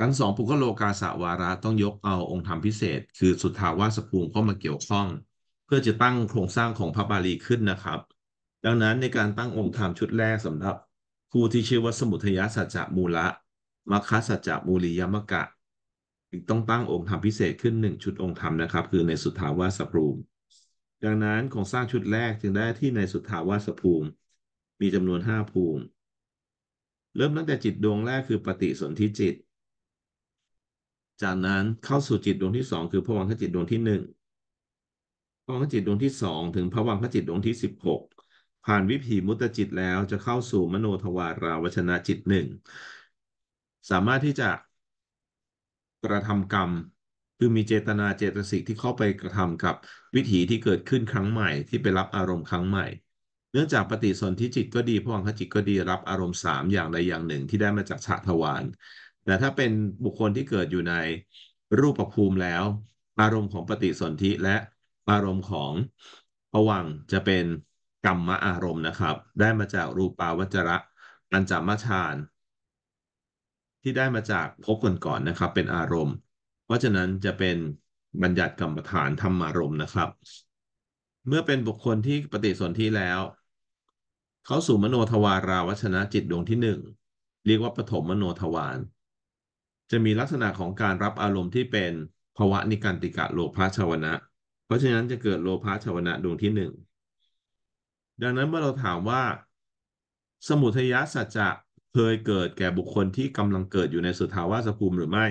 กันสองปุกโลกาสาวาระต้องยกเอาองค์ธรรมพิเศษ คือสุทธาวาสภูมิเข้ามาเกี่ยวข้อง เพื่อจะตั้งโครงสร้างของพระบาลีขึ้นนะครับ ดังนั้นในการตั้งองค์ธรรมชุดแรกสำหรับผู้ที่ชื่อว่าสมุทยสัจจมูละมัคคสัจจมูลียมกะต้องตั้งองค์ธรรมพิเศษขึ้นหนึ่งชุดองค์ธรรมนะครับคือในสุทธาวาสภูมิ ดังนั้นโครงสร้างชุดแรกจึงได้ที่ในสุทธาวาสภูมิ มีจำนวนห้าภูมิ เริ่มตั้งแต่จิตดวงแรกคือปฏิสนธิจิตจากนั้นเข้าสู่จิตดวงที่สองคือพระวังคจิตดวงที่หนึ่งะวังคจิตดวงที่สองถึงพระวังคจิตดวงที่สิบหกผ่านวิถีมุตจิตแล้วจะเข้าสู่มโนทวาราวชนะจิตหนึ่ง สามารถที่จะกระทำกรรมคือมีเจตนาเจตสิกที่เข้าไปกระทำกับวิถีที่เกิดขึ้นครั้งใหม่ที่ไปรับอารมณ์ครั้งใหม่ เนื่องจากปฏิสนธิจิตก็ดีพวังคจิตก็ดีรับอารมณ์สามอย่างใดอย่างหนึ่งที่ได้มาจากฉาทวารต่ถ้าเป็นบุคคลที่เกิดอยู่ในรูปภูมิแล้ว อารมณ์ของปฏิสนธิและอารมณ์ของผวังจะเป็นกรรมะอารมณ์นะครับ ได้มาจากรูปาวัจระอันจามชาญที่ได้มาจากพบก่อนๆนะครับ เป็นอารมณ์ เพราะฉะนั้นจะเป็นบัญญัติกรรมฐานธรรมารมณ์นะครับ เมื่อเป็นบุคคลที่ปฏิสนธิแล้ว เขาสู่มโนทวาราวัชนะจิตดวงที่หนึ่งเรียกว่าปฐมมโนทวารจะมีลักษณะของการรับอารมณ์ที่เป็นภาวะนิการติกะโลภะชาวนะ เพราะฉะนั้นจะเกิดโลภะชาวนะดวงที่หนึ่ง ดังนั้นเมื่อเราถามว่า สมุทยยสัจจะเคยเกิดแก่บุคคลที่กำลังเกิดอยู่ในสุทาวาสภูมิหรือไม่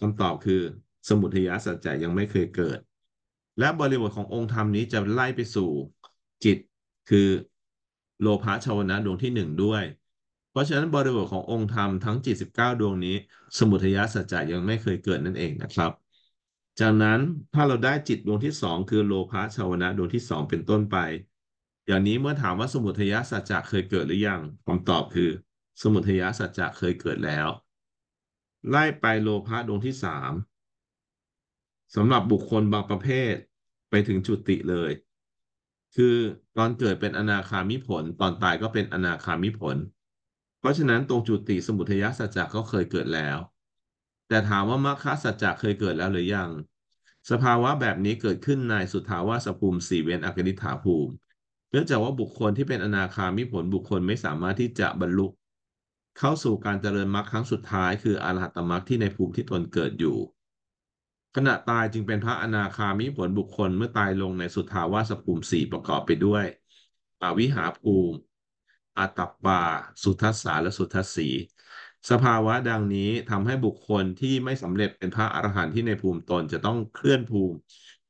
คำตอบคือสมุทัยสัจจะยังไม่เคยเกิด และบริบทขององค์ธรรมนี้จะไล่ไปสู่จิตคือโลภะชาวนะดวงที่หนึ่งด้วยเพราะฉะนั้นบริบทขององค์ธรรมทั้ง 79 ดวงนี้ สมุทยสัจจะยังไม่เคยเกิดนั่นเองนะครับ จากนั้นถ้าเราได้จิตดวงที่สองคือโลภะชาวนะดวงที่สองเป็นต้นไป อย่างนี้เมื่อถามว่าสมุทยสัจจะเคยเกิดหรือยังคำตอบคือ สมุทยสัจจะเคยเกิดแล้ว ไล่ไปโลภะดวงที่สามสำหรับบุคคลบางประเภทไปถึงจุติเลย คือตอนเกิดเป็นอนาคามิผลตอนตายก็เป็นอนาคามิผลเพราะฉะนั้นตรงจุติสมุทัยสัจจะเขาเคยเกิดแล้ว แต่ถามว่ามรรคสัจจะเคยเกิดแล้วหรือยัง สภาวะแบบนี้เกิดขึ้นในสุทธาวาสภูมิสี่เวนอกนิฐาภูมิ เนื่องจากว่าบุคคลที่เป็นอนาคามิผลบุคคลไม่สามารถที่จะบรรลุเข้าสู่การเจริญมรรคครั้งสุดท้ายคืออรหัตมรรคที่ในภูมิที่ตนเกิดอยู่ ขณะตายจึงเป็นพระอนาคามิผลบุคคลเมื่อตายลงในสุทธาวาสภูมิสี่ประกอบไปด้วยอวิหาภูมิอาตัปปาสุทัสสาและสุทัสสี สภาวะดังนี้ทำให้บุคคลที่ไม่สำเร็จเป็นพระอรหันต์ที่ในภูมิตนจะต้องเคลื่อนภูมิ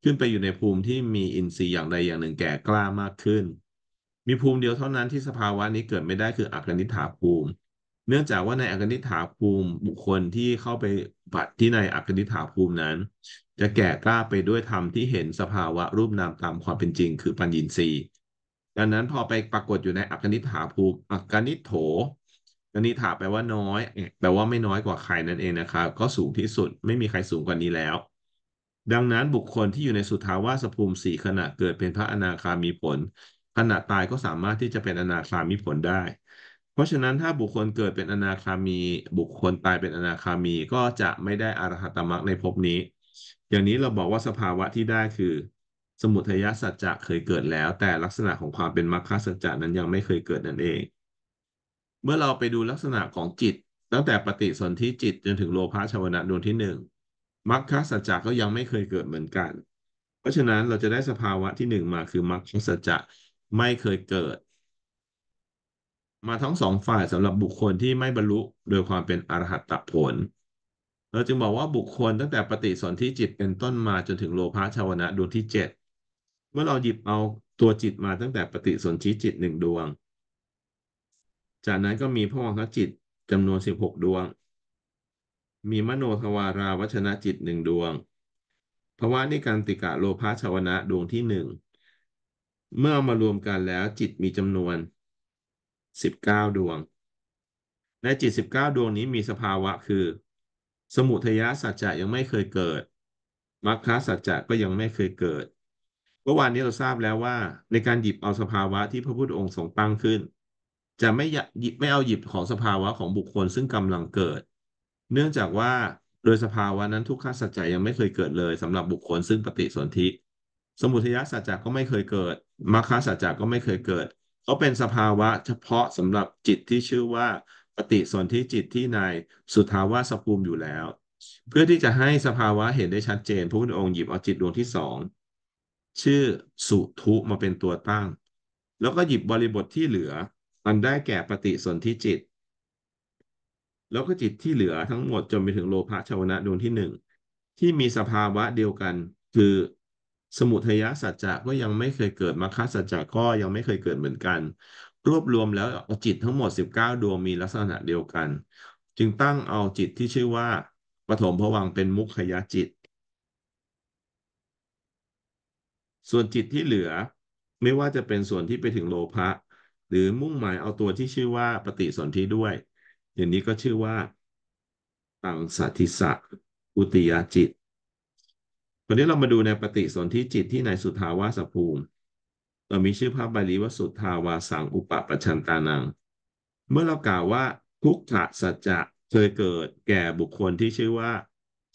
ขึ้นไปอยู่ในภูมิที่มีอินทรีย์อย่างใดอย่างหนึ่งแก่กล้ามากขึ้น มีภูมิเดียวเท่านั้นที่สภาวะนี้เกิดไม่ได้คืออักนิฐาภูมิ เนื่องจากว่าในอักนิฐาภูมิ บุคคลที่เข้าไปบัติที่ในอักนิฐาภูมินั้น จะแก่กล้าไปด้วยธรรมที่เห็นสภาวะรูปนามตามความเป็นจริง คือปัญญีีย์ดังนั้นพอไปปรากฏอยู่ในอักนิฐาภูอักนิโถกนิถาแปลว่าน้อยแปลว่าไม่น้อยกว่าใครนั่นเองนะครับ ก็สูงที่สุด ไม่มีใครสูงกว่านี้แล้ว ดังนั้นบุคคลที่อยู่ในสุทาวาสภูมิสี่ขณะเกิดเป็นพระอนาคามีผล ขณะตายก็สามารถที่จะเป็นอนาคามีผลได้ เพราะฉะนั้นถ้าบุคคลเกิดเป็นอนาคามี บุคคลตายเป็นอนาคามี ก็จะไม่ได้อรหัตมรรคในภพนี้ อย่างนี้เราบอกว่าสภาวะที่ได้คือสมุทัยสัจจะเคยเกิดแล้ว แต่ลักษณะของความเป็นมรรคสัจจะนั้นยังไม่เคยเกิดนั่นเอง เมื่อเราไปดูลักษณะของจิต ตั้งแต่ปฏิสนธิจิตจนถึงโลภะชาวนะดวงที่หนึ่งมรรคสัจจะก็ยังไม่เคยเกิดเหมือนกัน เพราะฉะนั้นเราจะได้สภาวะที่หนึ่งมาคือมรรคสัจจะไม่เคยเกิด มาทั้งสองฝ่ายสำหรับบุคคลที่ไม่บรรลุโดยความเป็นอรหัตตผล เราจึงบอกว่าบุคคลตั้งแต่ปฏิสนธิจิตเป็นต้นมาจนถึงโลภะชาวนะดวงที่เจ็ดเมื่อเราหยิบเอาตัวจิตมาตั้งแต่ปฏิสนธิจิตหนึ่งดวง จากนั้นก็มีพ่ของจิตจำนวนสิบหกดวง มีมโนทวาราวัชนะจิตหนึ่งดวงภาวะนิการติกะโลภะชาวนะดวงที่หนึ่ง เมื่อมารวมกันแล้วจิตมีจำนวนสิบเก้าดวง ในจิตสิบเก้าดวงนี้มีสภาวะคือ สมุทยาสัจจะยังไม่เคยเกิด มรรคสัจจะก็ยังไม่เคยเกิดเมื่อวานนี้เราทราบแล้วว่า ในการหยิบเอาสภาวะที่พระพุทธองค์ทรงตั้งขึ้น จะไม่หยิบไม่เอาหยิบของสภาวะของบุคคลซึ่งกำลังเกิด เนื่องจากว่าโดยสภาวะนั้นทุกขสัจจะยังไม่เคยเกิดเลย สำหรับบุคคลซึ่งปฏิสนธิสมุทัยสัจจะก็ไม่เคยเกิดมรรคสัจจะก็ไม่เคยเกิดเขาเป็นสภาวะ เฉพาะสำหรับจิตที่ชื่อว่าปฏิสนธิจิตที่ในสุทาวาสภูมิอยู่แล้ว เพื่อที่จะให้สภาวะเห็นได้ชัดเจนพระพุทธองค์หยิบเอาจิตดวงที่สองชื่อสุทุมาเป็นตัวตั้ง แล้วก็หยิบบริบทที่เหลือ มันได้แก่ปฏิสนธิจิต แล้วก็จิตที่เหลือทั้งหมดจนไปถึงโลภะชาวนะดวงที่หนึ่งที่มีสภาวะเดียวกัน คือ สมุทัยสัจจะก็ยังไม่เคยเกิดมรรคสัจจะก็ยังไม่เคยเกิดเหมือนกัน รวบรวมแล้วจิตทั้งหมด 19 ดวงมีลักษณะเดียวกัน จึงตั้งเอาจิตที่ชื่อว่าปฐมภวังเป็นมุขยจิตส่วนจิตที่เหลือไม่ว่าจะเป็นส่วนที่ไปถึงโลภะหรือมุ่งหมายเอาตัวที่ชื่อว่าปฏิสนธิด้วย อย่างนี้ก็ชื่อว่าตังสัติสะอุติยาจิตวันนี้เรามาดูในปฏิสนธิจิตที่ในสุทาวาสภูมิเรามีชื่อภาพบาลีว่าสุทาวาสังอุปปัชันตานัง เมื่อเรากล่าวว่าทุกขะสัจจะเคยเกิดแก่บุคคลที่ชื่อว่า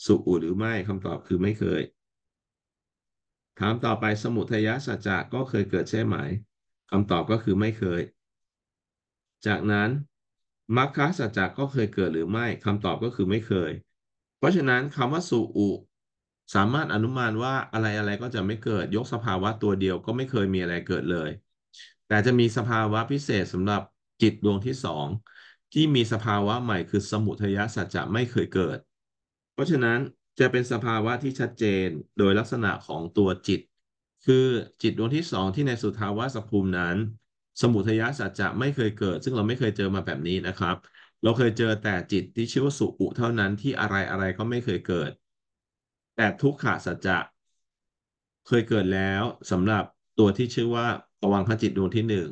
สุอุหรือไม่คำตอบคือไม่เคยถามต่อไปสมุทัยสัจจะก็เคยเกิดใช่ไหมคำตอบก็คือไม่เคย จากนั้นมรรคสัจจะก็เคยเกิดหรือไม่คำตอบก็คือไม่เคย เพราะฉะนั้นคำว่าสุอุ สามารถอนุมานว่าอะไรอะไรก็จะไม่เกิดยกสภาวะตัวเดียวก็ไม่เคยมีอะไรเกิดเลย แต่จะมีสภาวะพิเศษสำหรับจิตดวงที่สองที่มีสภาวะใหม่คือสมุทัยสัจจะไม่เคยเกิด เพราะฉะนั้นจะเป็นสภาวะที่ชัดเจนโดยลักษณะของตัวจิต คือจิตดวงที่สองที่ในสุทาวาสภูมินั้น สมุทยสัจจะไม่เคยเกิด ซึ่งเราไม่เคยเจอมาแบบนี้นะครับ เราเคยเจอแต่จิตที่ชื่อว่าสุอุเท่านั้นที่อะไรอะไรก็ไม่เคยเกิด แต่ทุกขสัจจะเคยเกิดแล้วสำหรับตัวที่ชื่อว่าปวังคจิตดวงที่หนึ่ง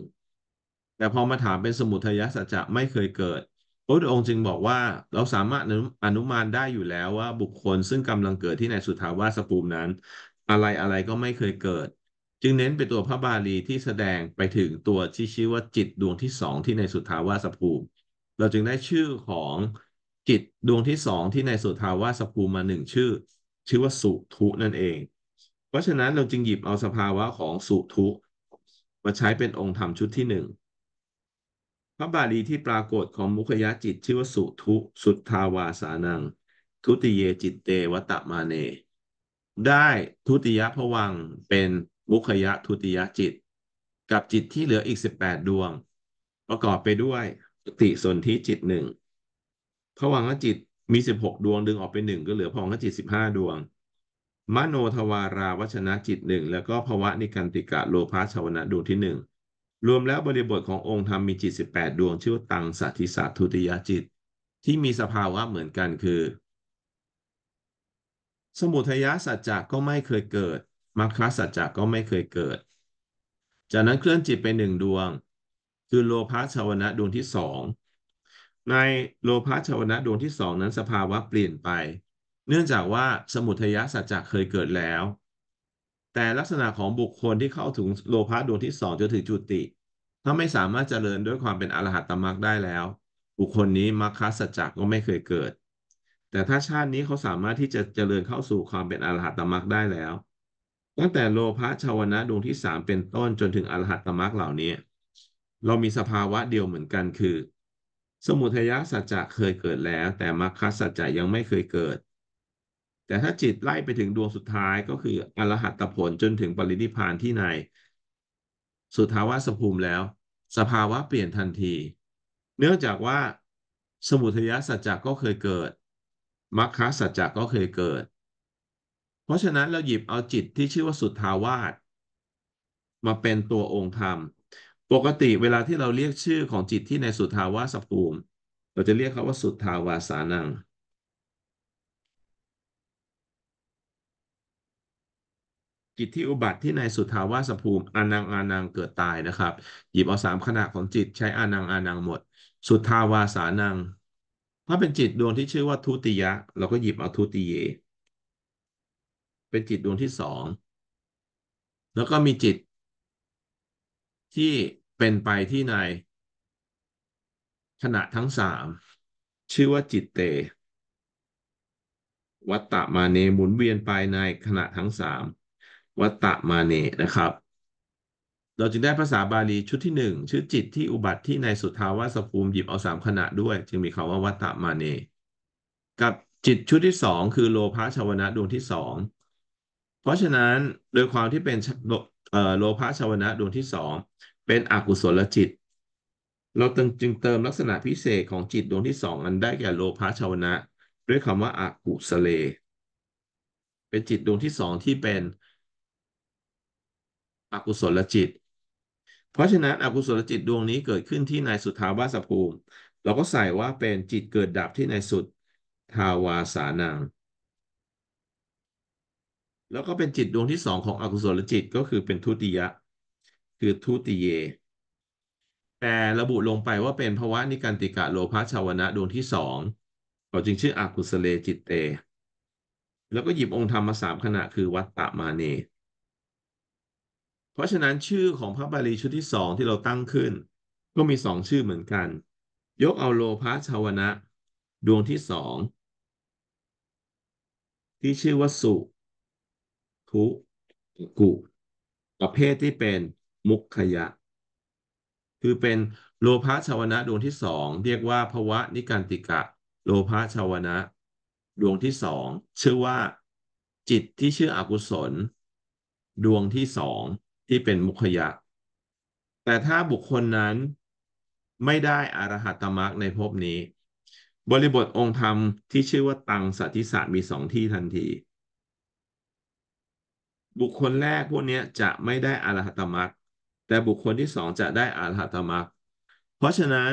แต่พอมาถามเป็นสมุทยสัจจะไม่เคยเกิดพระพุทธองค์จึงบอกว่าเราสามารถอนุมานได้อยู่แล้วว่าบุคคลซึ่งกำลังเกิดที่ในสุทาวาสภูมินั้น อะไรอะไรก็ไม่เคยเกิด จึงเน้นไปตัวพระบาลีที่แสดงไปถึงตัวที่ชื่อว่าจิตดวงที่สองที่ในสุทาวาสภูมิ เราจึงได้ชื่อของจิตดวงที่สองที่ในสุทาวาสภูมิมาหนึ่งชื่อ ชื่อว่าสุทุนั่นเอง เพราะฉะนั้นเราจึงหยิบเอาสภาวะของสุทุมาใช้เป็นองค์ธรรมชุดที่หนึ่งพระบาลีที่ปรากฏของมุขยะจิตชื่อว่าสุทุ สุทธาวาสานัง ทุติเยจิตเตวตมาเน ได้ทุติยพวังเป็นมุขยะทุติยจิต กับจิตที่เหลืออีกสิบแปดดวง ประกอบไปด้วยติสนธิจิตหนึ่งพวังจิตมีสิบหกดวงดึงออกไปหนึ่งก็เหลือพอังจิตสิบห้าดวง มโนทวาราวัชนะจิตหนึ่งแล้วก็ภวะนิกันติกะโลภาชาวนะดวงที่หนึ่งรวมแล้วบริบทขององค์ธรรมมีจิต18 ดวง ชื่อว่าตังสัติสัตทุติยจิต ที่มีสภาวะเหมือนกันคือ สมุทัยสัจจะก็ไม่เคยเกิดมรรคสัจจะก็ไม่เคยเกิดจากนั้นเคลื่อนจิตไปหนึ่งดวงคือโลภะชาวนะดวงที่สองในโลภะชาวนะดวงที่สองนั้นสภาวะเปลี่ยนไป เนื่องจากว่าสมุทัยสัจจะเคยเกิดแล้วแต่ลักษณะของบุคคลที่เข้าถึงโลภะดวงที่สองจนถึงจุติ ถ้าไม่สามารถเจริญด้วยความเป็นอรหัตตมรรคได้แล้ว บุคคลนี้ มรรคสัจจก็ไม่เคยเกิด แต่ถ้าชาตินี้เขาสามารถที่จะเจริญเข้าสู่ความเป็นอรหัตตมรรคได้แล้ว ตั้งแต่โลภะชาวนะดวงที่สามเป็นต้นจนถึงอรหัตตมรรคเหล่านี้เรามีสภาวะเดียวเหมือนกันคือ สมุทัยสัจจะเคยเกิดแล้ว แต่มรรคสัจจะยังไม่เคยเกิดแต่ถ้าจิตไล่ไปถึงดวงสุดท้ายก็คืออรหัตผลจนถึงปรินิพานที่ใน สุทาวาสภูมิแล้ว สภาวะเปลี่ยนทันที เนื่องจากว่า สมุทัยสัจจะก็เคยเกิดมรรคสัจจะก็เคยเกิด เพราะฉะนั้นเราหยิบเอาจิตที่ชื่อว่าสุทาวาสมาเป็นตัวองค์ธรรม ปกติเวลาที่เราเรียกชื่อของจิตที่ในสุทาวาสภูมิ เราจะเรียกเขาว่าสุทาวาสานังกิจที่อุบัติที่ในสุทาวาสภูมิอานังอานังเกิดตายนะครับ หยิบเอาสามขณะของจิต ใช้อานังอานังหมด สุทาวาสานังถ้าเป็นจิตดวงที่ชื่อว่าทุติยะ เราก็หยิบเอาทุติเยเป็นจิตดวงที่สองแล้วก็มีจิต ที่เป็นไปที่ใน ขณะทั้งสามชื่อว่าจิตเต วัตตะมาเนหมุนเวียนไปในขณะทั้งสามวัตตะมาเนนะครับ เราจึงได้ภาษาบาลีชุดที่หนึ่งชื่อจิตที่อุบัติที่ในสุทาวาสภูมิหยิบเอาสามขณะด้วย จึงมีคำว่าวัตตะมาเนกับจิตชุดที่สองคือโลภะชาวนะดวงที่สองเพราะฉะนั้นโดยความที่เป็นโลภะชาวนะดวงที่สองเป็นอกุศลจิต เราจึงเติมลักษณะพิเศษของจิตดวงที่สองอันได้แก่โลภะชาวนะ ด้วยคำว่าอากุสเล เป็นจิตดวงที่สองที่เป็นอกุศลจิต เพราะฉะนั้นอกุศลจิตดวงนี้เกิดขึ้นที่ในสุทาวาสภูมิ เราก็ใส่ว่าเป็นจิตเกิดดับที่ในสุดทาวาสานางแล้วก็เป็นจิตดวงที่สองของอกุศลจิตก็คือเป็นทุติยะ คือทุติเย แต่ระบุลงไปว่าเป็นภวะนิการติกะโลภะชาวนะดวงที่สองก็จึงชื่ออากุสเลจิตเต แล้วก็หยิบองค์ธรรมมาสามขณะคือ วัตตะมาเนเพราะฉะนั้นชื่อของพระบาลีชุดที่สองที่เราตั้งขึ้น ก็มีสองชื่อเหมือนกัน ยกเอาโลภะชาวนะดวงที่สองที่ชื่อว่าสุทุกุประเภทที่เป็น มุขยะ คือเป็นโลภะชาวนะดวงที่สองเรียกว่า ภวะนิการติกะ โลภะชาวนะดวงที่สองชื่อว่า จิตที่ชื่ออกุศล ดวงที่สองที่เป็นมุขยะ แต่ถ้าบุคคลนั้นไม่ได้อรหัตมรรคในภพนี้ บริบทองค์ธรรมที่ชื่อว่าตังสัติศาสตมีสองที่ทันที บุคคลแรกพวกนี้จะไม่ได้อรหัตมรรค แต่บุคคลที่สองจะได้อรหัตมรรค เพราะฉะนั้น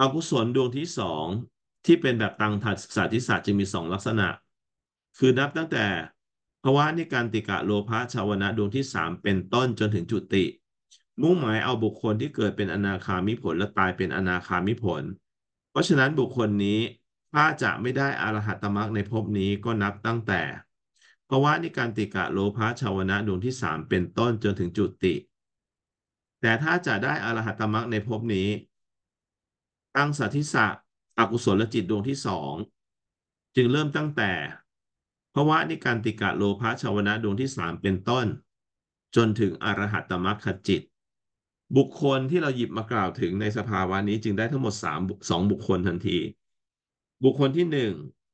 อกุศลดวงที่สอง ที่เป็นแบบตังสัตสิศาสตจึงมีสองลักษณะ คือนับตั้งแต่ภาวะในการติกะโลภะชาวนะดวงที่สามเป็นต้นจนถึงจุติ มุ่งหมายเอาบุคคลที่เกิดเป็นอนาคามิผลและตายเป็นอนาคามิผล เพราะฉะนั้นบุคคลนี้ถ้าจะไม่ได้อรหัตมรรคในภพนี้ก็นับตั้งแต่ภาวะในการติกะโลภะชาวนะดวงที่สามเป็นต้นจนถึงจุติ แต่ถ้าจะได้อรหัตมรรคในภพนี้ ตั้งสัติสะอกุศลจิตดวงที่สองจึงเริ่มตั้งแต่ภาวะในการติกะโลภะชาวนะดวงที่สามเป็นต้น จนถึงอรหัตตมรรคจิต บุคคลที่เราหยิบมากล่าวถึงในสภาวะนี้จึงได้ทั้งหมดสามสองบุคคลทันที บุคคลที่หนึ่ง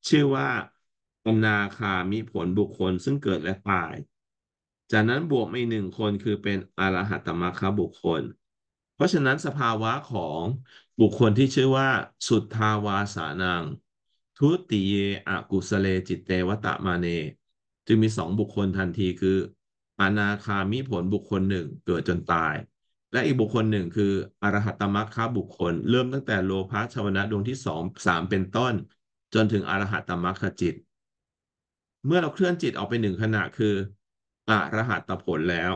ชื่อว่าอนาคามีผลบุคคลซึ่งเกิดและตาย จากนั้นบวกมาอีกหนึ่งคนคือเป็นอรหัตตมรรคบุคคล เพราะฉะนั้นสภาวะของบุคคลที่ชื่อว่า สุทธาวาสานังทุติเยอกุสเลจิตเตวตะมาเน จึงมีสองบุคคลทันทีคืออนาคามิผลบุคคลหนึ่งเกิดจนตาย และอีกบุคคลหนึ่งคืออรหัตมรคคบุคคล เริ่มตั้งแต่โลภะชวนะดวงที่สองสามเป็นต้น จนถึงอรหัตมัรคจิต เมื่อเราเคลื่อนจิตออกไปหนึ่งขณะคืออรหัตผลแล้ว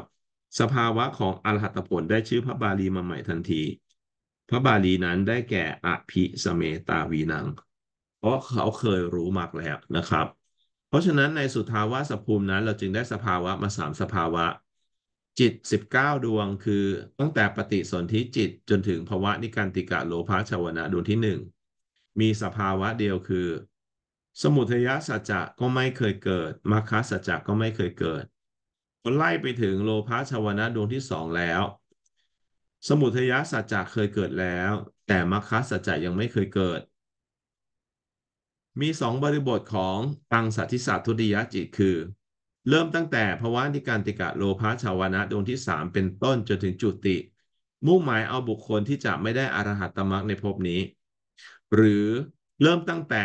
สภาวะของอรหัตผลได้ชื่อพระบาลีมาใหม่ทันที พระบาลีนั้นได้แก่อภิสเมตาวีนังเพราะเขาเคยรู้มากแล้วนะครับ เพราะฉะนั้นในสุทาวาสภูมินั้นเราจึงได้สภาวะมาสามสภาวะ จิต 19 ดวงคือ ตั้งแต่ปฏิสนธิจิตจนถึงภาวะนิการติกะโลภะชาวนะดวงที่หนึ่งมีสภาวะเดียวคือ สมุทยสัจจะก็ไม่เคยเกิดมรรคสัจจะก็ไม่เคยเกิดก็ไล่ไปถึงโลภะชาวนะดวงที่สองแล้ว สมุทยสัจจะเคยเกิดแล้ว แต่มรรคสัจจะยังไม่เคยเกิดมีสองบริบทของตังสัติสัตุติยจิตคือ เริ่มตั้งแต่ภาวะนิการติกะโลภะชาวนะดวงที่สามเป็นต้นจนถึงจุติ มุ่งหมายเอาบุคคลที่จะไม่ได้อรหัตตมรรคในภพนี้ หรือ เริ่มตั้งแต่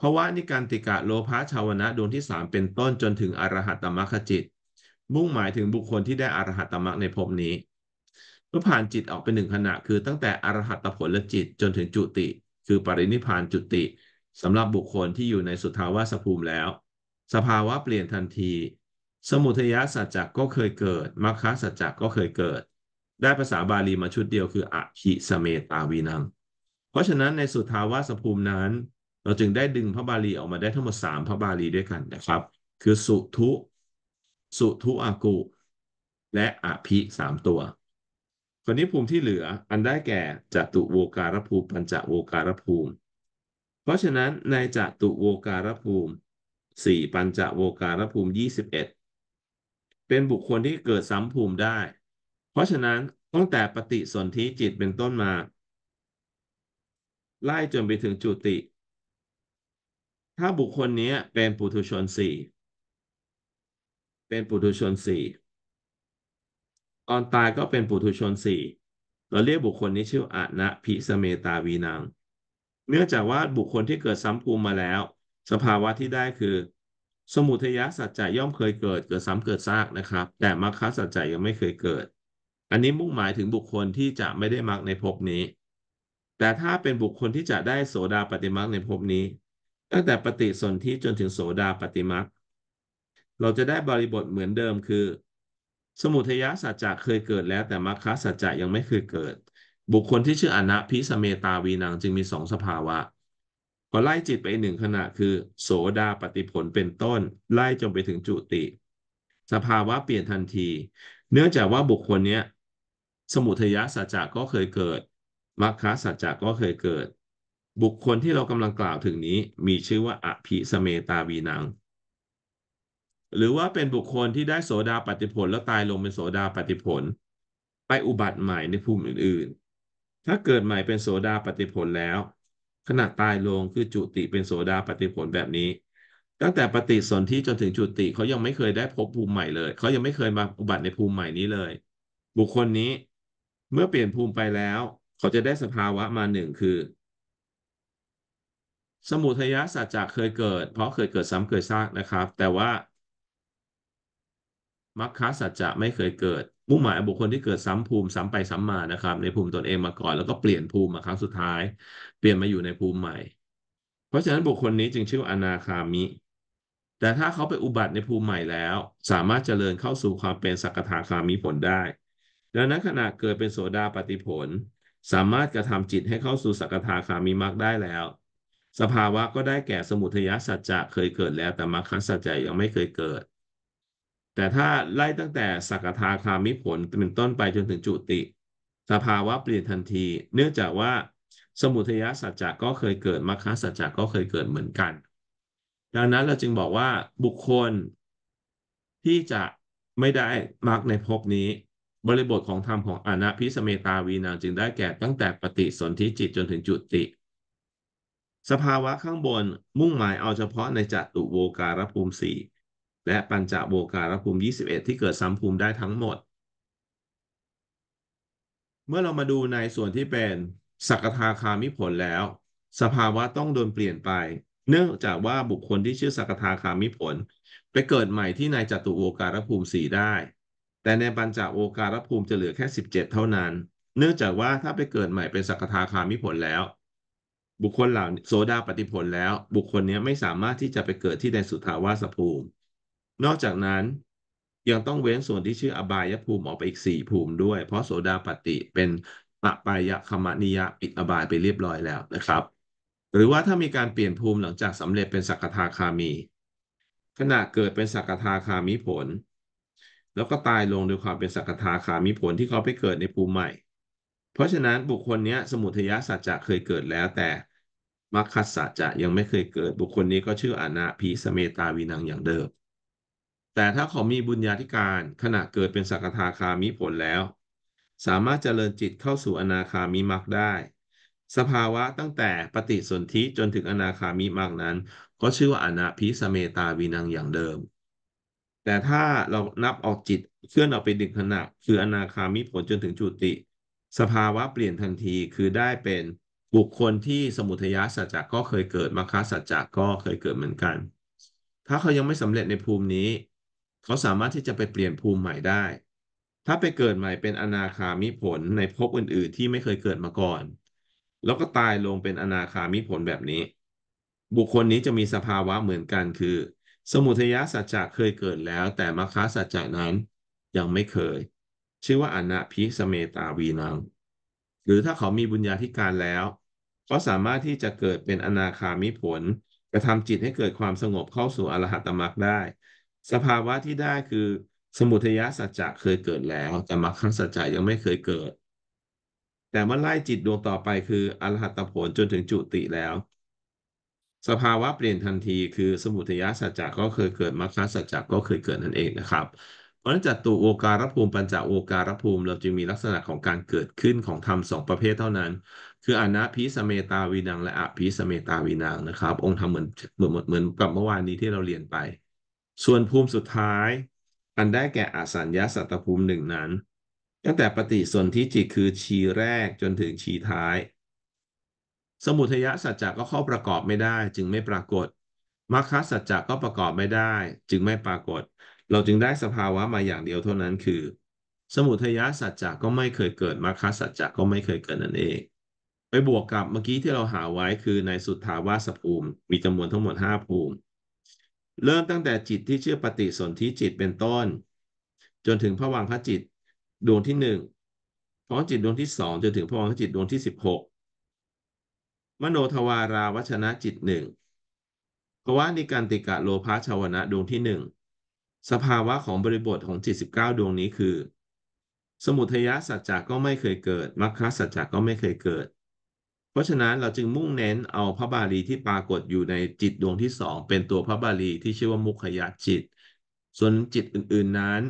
ภาวะนิการติกะโลภะชาวนะดวงที่สามเป็นต้นจนถึงอรหัตตมรรคจิต มุ่งหมายถึงบุคคลที่ได้อรหัตตมรรคในภพนี้เมื่อผ่านจิตออกเป็นหนึ่งขณะคือตั้งแต่อรหัตผลและจิตจนถึงจุติ คือปรินิพานจุติสำหรับบุคคลที่อยู่ในสุทาวาสภูมิแล้ว สภาวะเปลี่ยนทันที สมุทยสัจจก็เคยเกิด มรคสัจจก็เคยเกิด ได้ภาษาบาลีมาชุดเดียวคืออภิสเมตาวินัง เพราะฉะนั้นในสุทาวาสภูมินั้น เราจึงได้ดึงพระบาลีออกมาได้ทั้งหมด 3 พระบาลีด้วยกันนะครับ คือสุทุ สุทุอากุและอภิสามตัวคนนี้ภูมิที่เหลืออันได้แก่จตุโวการภูมิปัญจโวการภูมิเพราะฉะนั้นในจตุโวการภูมิสี่ปัญจโวการภูมิยี่สิบเอ็ดเป็นบุคคลที่เกิดซ้ำภูมิได้ เพราะฉะนั้นตั้งแต่ปฏิสนธิจิตเป็นต้นมา ไล่จนไปถึงจุติ ถ้าบุคคลนี้เป็นปุถุชนสี่เป็นปุถุชนสี่ตอนตายก็เป็นปุถุชนสี่เราเรียกบุคคลนี้ชื่ออานะพิสเมตาวีนางเนื่องจากว่าบุคคลที่เกิดซ้ำภูมิมาแล้ว สภาวะที่ได้คือ สมุทยสัจจะย่อมเคยเกิดเกิดซ้ำเกิดซากนะครับ แต่มรรคสัจจะยังไม่เคยเกิด อันนี้มุ่งหมายถึงบุคคลที่จะไม่ได้มรรคในภพนี้ แต่ถ้าเป็นบุคคลที่จะได้โสดาปฏิมรรคในภพนี้ ตั้งแต่ปฏิสนธิจนถึงโสดาปฏิมรรคเราจะได้บริบทเหมือนเดิมคือ สมุทยสัจจะเคยเกิดแล้ว แต่มรรคสัจจะยังไม่เคยเกิดบุคคลที่ชื่ออนะพิสเมตาวีนังจึงมีสองสภาวะ ก็ไล่จิตไปหนึ่งขณะคือโสดาปฏิผลเป็นต้นไล่จนไปถึงจุติ สภาวะเปลี่ยนทันที เนื่องจากว่าบุคคลเนี้ยสมุทยสัจจะก็เคยเกิดมรรคสัจจะก็เคยเกิด บุคคลที่เรากำลังกล่าวถึงนี้มีชื่อว่าอภิสเมตาวีนัง หรือว่าเป็นบุคคลที่ได้โสดาปฏิผลแล้วตายลงเป็นโสดาปฏิผล ไปอุบัติใหม่ในภูมิอื่นถ้าเกิดใหม่เป็นโสดาปฏิผลแล้วขณะตายลงคือจุติเป็นโสดาปฏิผลแบบนี้ ตั้งแต่ปฏิสนธิจนถึงจุติเขายังไม่เคยได้พบภูมิใหม่เลย เขายังไม่เคยมาอุบัติในภูมิใหม่นี้เลย บุคคลนี้เมื่อเปลี่ยนภูมิไปแล้วเขาจะได้สภาวะมาหนึ่งคือ สมุทัยสัจจะเคยเกิด เพราะเคยเกิดซ้ำเคยซากนะครับ แต่ว่ามรรคสัจจะไม่เคยเกิดมุ่งหมายบุคคลที่เกิดซ้ำภูมิซ้ำไปซ้ำมานะครับในภูมิตนเองมาก่อนแล้วก็เปลี่ยนภูมิมาครั้งสุดท้ายเปลี่ยนมาอยู่ในภูมิใหม่ เพราะฉะนั้นบุคคลนี้จึงชื่อว่าอนาคามิ แต่ถ้าเขาไปอุบัติในภูมิใหม่แล้ว สามารถเจริญเข้าสู่ความเป็นสักทาคามิผลได้ดังนั้นขณะเกิดเป็นโสดาปฏิผล สามารถกระทำจิตให้เข้าสู่สักทาคามิมากได้แล้ว สภาวะก็ได้แก่สมุทยสัจจะเคยเกิดแล้ว แต่มรรคสัจจะยังไม่เคยเกิดแต่ถ้าไล่ตั้งแต่สักทาคามิผลเป็นต้นไปจนถึงจุติ สภาวะเปลี่ยนทันที เนื่องจากว่าสมุทัยสัจจะก็เคยเกิดมรรคสัจจะก็เคยเกิดเหมือนกัน ดังนั้นเราจึงบอกว่าบุคคล ที่จะไม่ได้มรรคในภพนี้ บริบทของธรรมของอนาพิสเมตาวีนางจึงได้แก่ตั้งแต่ปฏิสนธิจิตจนถึงจุติ สภาวะข้างบนมุ่งหมายเอาเฉพาะในจัตุโวการภูมิสี่และปัญจโวการภูมิ 21 ที่เกิดซ้ำภูมิได้ทั้งหมด เมื่อเรามาดูในส่วนที่เป็นสักทาคามิผลแล้ว สภาวะต้องโดนเปลี่ยนไป เนื่องจากว่าบุคคลที่ชื่อสักทาคามิผล ไปเกิดใหม่ที่ในจตุโวการภูมิ4ได้ แต่ในปัญจโวการภูมิจะเหลือแค่ 17 เท่านั้น เนื่องจากว่าถ้าไปเกิดใหม่เป็นสักทาคามิผลแล้ว บุคคลเหล่าโสดาปฏิผลแล้ว บุคคลนี้ไม่สามารถที่จะไปเกิดที่ในสุทาวาสภูมินอกจากนั้น ยังต้องเว้นส่วนที่ชื่ออบายภูมิออกไปอีกสี่ภูมิด้วย เพราะโสดาปฏิเป็นปะปายะคมนิยะปิดอบายไปเรียบร้อยแล้วนะครับ หรือว่าถ้ามีการเปลี่ยนภูมิหลังจากสำเร็จเป็นสักทาคามี ขณะเกิดเป็น สักทาคามิผล แล้วก็ตายลงด้วยความเป็น สักทาคามิผลที่เขาไปเกิดในภูมิใหม่ เพราะฉะนั้นบุคคลนี้สมุทยสัจจะเคยเกิดแล้ว แต่มรรคสัจจะยังไม่เคยเกิด บุคคลนี้ก็ชื่ออนาพีสเมตาวินังอย่างเดิมแต่ถ้าเขามีบุญญาธิการขณะเกิดเป็นสักทาคามิผลแล้ว สามารถเจริญจิตเข้าสู่อนาคามิมักได้ สภาวะตั้งแต่ปฏิสนธิจนถึงอนาคามิมักนั้น ก็ชื่อว่าอนาพิสเมตาวินังอย่างเดิม แต่ถ้าเรานับออกจิตเคลื่อนออกไปดึงขณะคืออนาคามิผลจนถึงจุติ สภาวะเปลี่ยนทันทีคือได้เป็นบุคคลที่สมุทยาสัจจะก็เคยเกิดมรรคสัจจะก็เคยเกิดเหมือนกัน ถ้าเขายังไม่สำเร็จในภูมินี้เขาสามารถที่จะไปเปลี่ยนภูมิใหม่ได้ ถ้าไปเกิดใหม่เป็นอนาคามิผลในภพอื่นๆ ที่ไม่เคยเกิดมาก่อน แล้วก็ตายลงเป็นอนาคามิผลแบบนี้ บุคคลนี้จะมีสภาวะเหมือนกันคือ สมุทัยสัจจะเคยเกิดแล้ว แต่มรรคสัจจะนั้นยังไม่เคย ชื่อว่าอนาพิสเมตาวีนัง หรือถ้าเขามีบุญญาธิการแล้ว ก็สามารถที่จะเกิดเป็นอนาคามิผลกระทำจิตให้เกิดความสงบเข้าสู่อรหัตมรรคได้สภาวะที่ได้คือ สมุทัยสัจจะเคยเกิดแล้วแต่มรรคสัจจะยังไม่เคยเกิด แต่เมื่อไล่จิตดวงต่อไปคืออรหัตผลจนถึงจุติแล้ว สภาวะเปลี่ยนทันทีคือสมุทัยสัจจะก็เคยเกิดมรรคสัจจะก็เคยเกิดนั่นเองนะครับ เพราะฉะนั้นจัตุโอการภูมิปัญจโอการภูมิเราจึงมีลักษณะของการเกิดขึ้นของธรรมสองประเภทเท่านั้น คืออนาพิสเมตาวินังและอภิสเมตาวินังนะครับ องค์ธรรมเหมือนเหมือนเหมือนกับเมื่อวานนี้ที่เราเรียนไปส่วนภูมิสุดท้ายอันได้แก่อสัญญาสัตตภูมิหนึ่งนั้น ตั้งแต่ปฏิสนธิจิตคือชีแรกจนถึงชีท้าย สมุทยสัจจะก็เข้าประกอบไม่ได้จึงไม่ปรากฏมรรคสัจจะก็ประกอบไม่ได้ จึงไม่ปรากฏ เราจึงได้สภาวะมาอย่างเดียวเท่านั้นคือ สมุทยสัจจะก็ไม่เคยเกิดมรรคสัจจะก็ไม่เคยเกิดนั่นเอง ไปบวกกับเมื่อกี้ที่เราหาไว้คือในสุทธาวาสภูมิมีจำนวนทั้งหมด5ภูมิเริ่มตั้งแต่จิตที่เชื่อปฏิสนธิจิตเป็นต้น จนถึงพระวังคจิตดวงที่หนึ่งพระจิตดวงที่สองจนถึงพระวังคจิตดวงที่สิบหกมโนทวาราวัชนะจิตหนึ่งภาวะนิการติกะโลภะชาวนะดวงที่หนึ่งสภาวะของบริบทของจิตสิบเก้าดวงนี้คือ สมุทยสัจจะก็ไม่เคยเกิดมรรคสัจจะก็ไม่เคยเกิดเพราะฉะนั้นเราจึงมุ่งเน้นเอาพระบาลีที่ปรากฏอยู่ในจิตดวงที่สองเป็นตัวพระบาลีที่ชื่อว่ามุขยะจิต ส่วนจิตอื่น ๆนั้น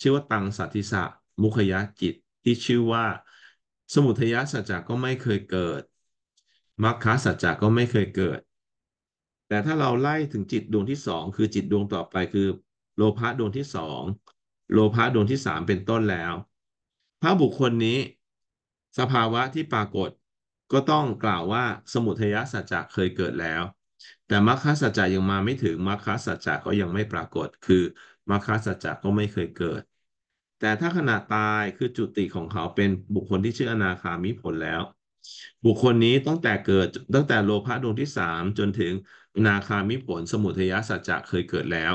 ชื่อว่า ตังสัติสะ มุขยะจิต ที่ชื่อว่า สมุทยสัจจะก็ไม่เคยเกิด มรรคสัจจะก็ไม่เคยเกิด แต่ถ้าเราไล่ถึงจิตดวงที่สองคือจิตดวงต่อไปคือ โลภะดวงที่สองโลภะดวงที่สามเป็นต้นแล้ว พระบุคคลนี้ สภาวะที่ปรากฏก็ต้องกล่าวว่าสมุทัยสัจจะเคยเกิดแล้ว แต่มรรคสัจจะยังมาไม่ถึงมรรคสัจจะก็ยังไม่ปรากฏ คือมรรคสัจจะก็ไม่เคยเกิด แต่ถ้าขณะตายคือจุติของเขาเป็นบุคคลที่ชื่ออนาคามิผลแล้ว บุคคลนี้ตั้งแต่เกิด ตั้งแต่โลภะดวงที่สามจนถึงนาคามิผล สมุทัยสัจจะเคยเกิดแล้ว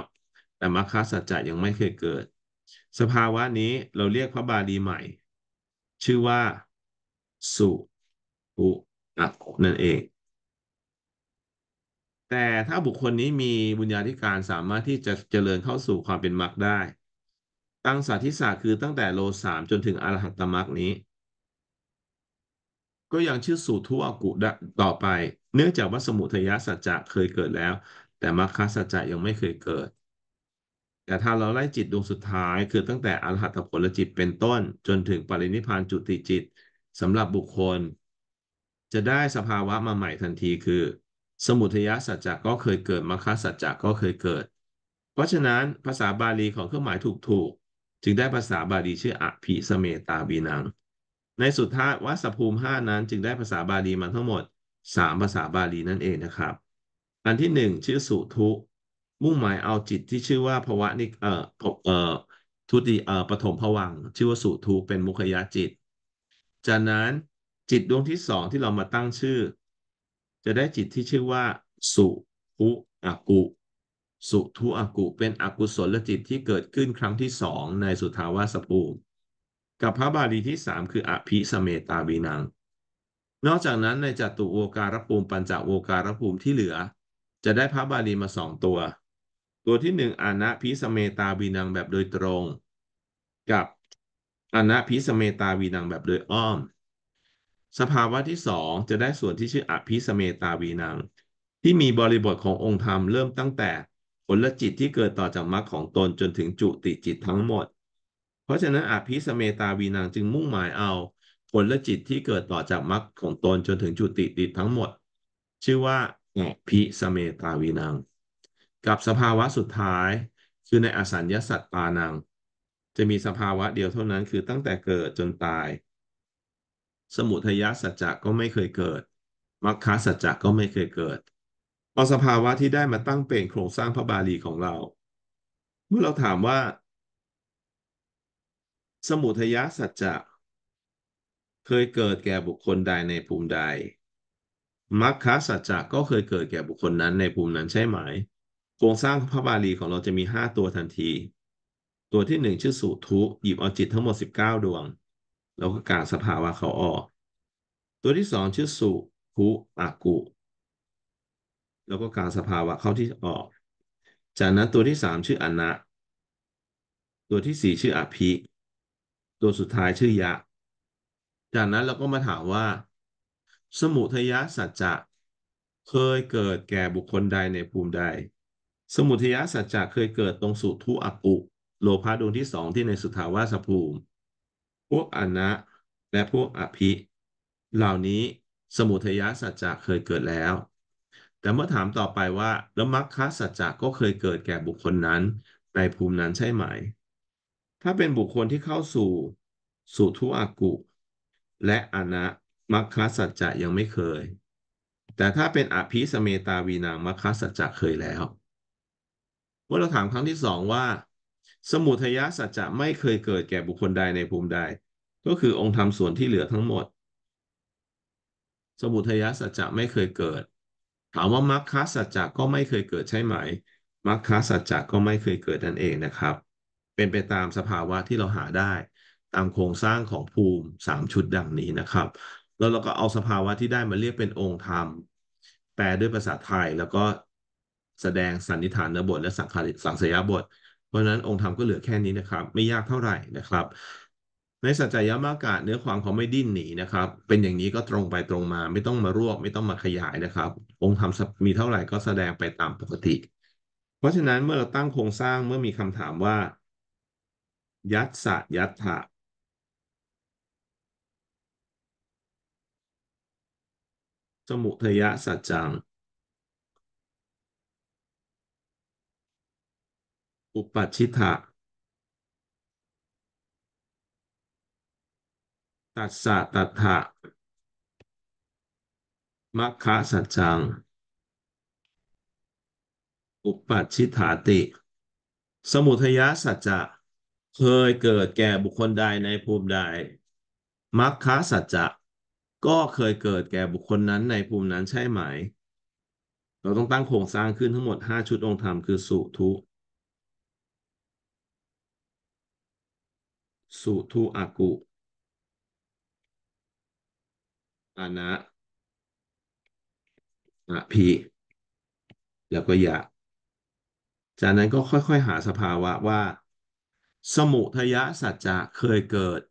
แต่มรรคสัจจะยังไม่เคยเกิด สภาวะนี้เราเรียกพระบาลีใหม่ ชื่อว่าสุอุอะนั่นเอง แต่ถ้าบุคคลนี้มีบุญญาธิการสามารถที่จะเจริญเข้าสู่ความเป็นมรรคได้ ตั้งสาธิสาคือตั้งแต่โลสามจนถึงอรหัตมรรคนี้ ก็ยังชื่อสู่ทุอกุดต่อไป เนื่องจากว่าสมุทยยสัจจะเคยเกิดแล้ว แต่มรรคสัจจะยังไม่เคยเกิด แต่ถ้าเราไล่จิตดวงสุดท้าย คือตั้งแต่อรหัตผลจิตเป็นต้นจนถึงปรินิพานจุติจิตสำหรับบุคคลจะได้สภาวะมาใหม่ทันทีคือ สมุทยสัจจะก็เคยเกิดมรรคสัจจะก็เคยเกิด เพราะฉะนั้นภาษาบาลีของเครื่องหมายถูกถูกจึงได้ภาษาบาลีชื่ออภิสเมตาวีนัง ในสุดท้ายวัสภูมิ5นั้นจึงได้ภาษาบาลีมาทั้งหมด 3 ภาษาบาลีนั่นเองนะครับ อันที่1ชื่อสุทุมุ่งหมายเอาจิตที่ชื่อว่าภวะนิเอ่อเอ่อทุติเอ่อปฐมภวังชื่อว่าสุทุเป็นมุขยาจิตจากนั้นจิตดวงที่สองที่เรามาตั้งชื่อ จะได้จิตที่ชื่อว่าสุทุอากุ สุทุอากุเป็นอกุศลจิตที่เกิดขึ้นครั้งที่สองในสุทาวาสภูมิกับพระบาลีที่สามคือ อภิสเมตาวีนัง นอกจากนั้นในจัตุโวการภูมิปัญจโวการภูมิที่เหลือ จะได้พระบาลีมาสองตัว ตัวที่หนึ่งอนะพิสเมตาวีนังแบบโดยตรง กับอนะพิสเมตาวีนังแบบโดยอ้อมสภาวะที่สองจะได้ส่วนที่ชื่ออภิสเมตาวีนัง ที่มีบริบทขององค์ธรรมเริ่มตั้งแต่ผลจิตที่เกิดต่อจากมรรคของตนจนถึงจุติจิตทั้งหมด เพราะฉะนั้นอภิสเมตาวีนังจึงมุ่งหมายเอาผลจิตที่เกิดต่อจากมรรคของตนจนถึงจุติจิตทั้งหมด ชื่อว่าอภิสเมตาวีนัง กับสภาวะสุดท้าย คือในอสัญญาสัตตานัง จะมีสภาวะเดียวเท่านั้น คือตั้งแต่เกิดจนตายสมุทยสัจจะก็ไม่เคยเกิด มรรคสัจจะก็ไม่เคยเกิดเอาสภาวะที่ได้มาตั้งเป็นโครงสร้างพระบาลีของเรา เมื่อเราถามว่า สมุทยสัจจะเคยเกิดแก่บุคคลใดในภูมิใดมรรคสัจจะก็เคยเกิดแก่บุคคลนั้นในภูมินั้นใช่ไหม โครงสร้างพระบาลีของเราจะมี5ตัวทันที ตัวที่1ชื่อสุทุหยิบเอาจิตทั้งหมด 19 ดวงเราก็กาสภาวะเขาออก ตัวที่สองชื่อ สุภุอากุเราก็กาสภาวะเขาที่ออก จากนั้นตัวที่สามชื่ออนะ ตัวที่สี่ชื่ออภิตัวสุดท้ายชื่อยะจากนั้นเราก็มาถามว่า สมุทยสัจจะเคยเกิดแก่บุคคลใดในภูมิใด สมุทยสัจจะเคยเกิดตรงสุทุอกุโลภะดวงที่สองที่ในสุทาวาสภูมิพวกอนะและพวกอภิ เหล่านี้สมุทัยสัจจะเคยเกิดแล้ว แต่เมื่อถามต่อไปว่าแล้วมรรคสัจจะก็เคยเกิดแก่บุคคลนั้นในภูมินั้นใช่ไหมถ้าเป็นบุคคลที่เข้าสู่สู่ทุอากุ และอนะมรรคสัจจะยังไม่เคย แต่ถ้าเป็นอภิสเมตาวีนางมรรคสัจจะเคยแล้ว เมื่อเราถามครั้งที่สองว่าสมุทยสัจจะไม่เคยเกิดแก่บุคคลใดในภูมิใด ก็คือองค์ธรรม ส่วนที่เหลือทั้งหมด สมุทยสัจจะไม่เคยเกิด ถามว่ามรรคสัจจะก็ไม่เคยเกิดใช่ไหมมรรคสัจจะก็ไม่เคยเกิดนั่นเองนะครับ เป็นไปตามสภาวะที่เราหาได้ ตามโครงสร้างของภูมิสามชุดดังนี้นะครับ แล้วเราก็เอาสภาวะที่ได้มาเรียกเป็นองค์ธรรมแปลด้วยภาษาไทย แล้วก็แสดงสันนิฐานบทและสังขสังสยาบทเพราะนั้นองค์ธรรมก็เหลือแค่นี้นะครับ ไม่ยากเท่าไหร่นะครับ ในสัจจะยมากาศเนื้อความเขาไม่ดิ้นหนีนะครับ เป็นอย่างนี้ก็ตรงไปตรงมา ไม่ต้องมารวบไม่ต้องมาขยายนะครับ องค์ธรรมมีเท่าไหร่ก็แสดงไปตามปกติ เพราะฉะนั้นเมื่อเราตั้งโครงสร้างเมื่อมีคำถามว่ายัตสะยัตถะสมุทยะสัจจังอุปชิตะตัสสะตัทธะมัคคะสัจจัง อุปัชิตาติ สมุทยสัจจะ เคยเกิดแก่บุคคลใดในภูมิใด มัคคะสัจจะ ก็เคยเกิดแก่บุคคลนั้นในภูมินั้นใช่ไหม เราต้องตั้งโครงสร้างขึ้นทั้งหมด 5 ชุดองค์ธรรมคือสุทุสุทุอากุอานะอะพีแล้วก็ยะจากนั้นก็ค่อยๆ หาสภาวะว่า สมุทยสัจจะเคยเกิด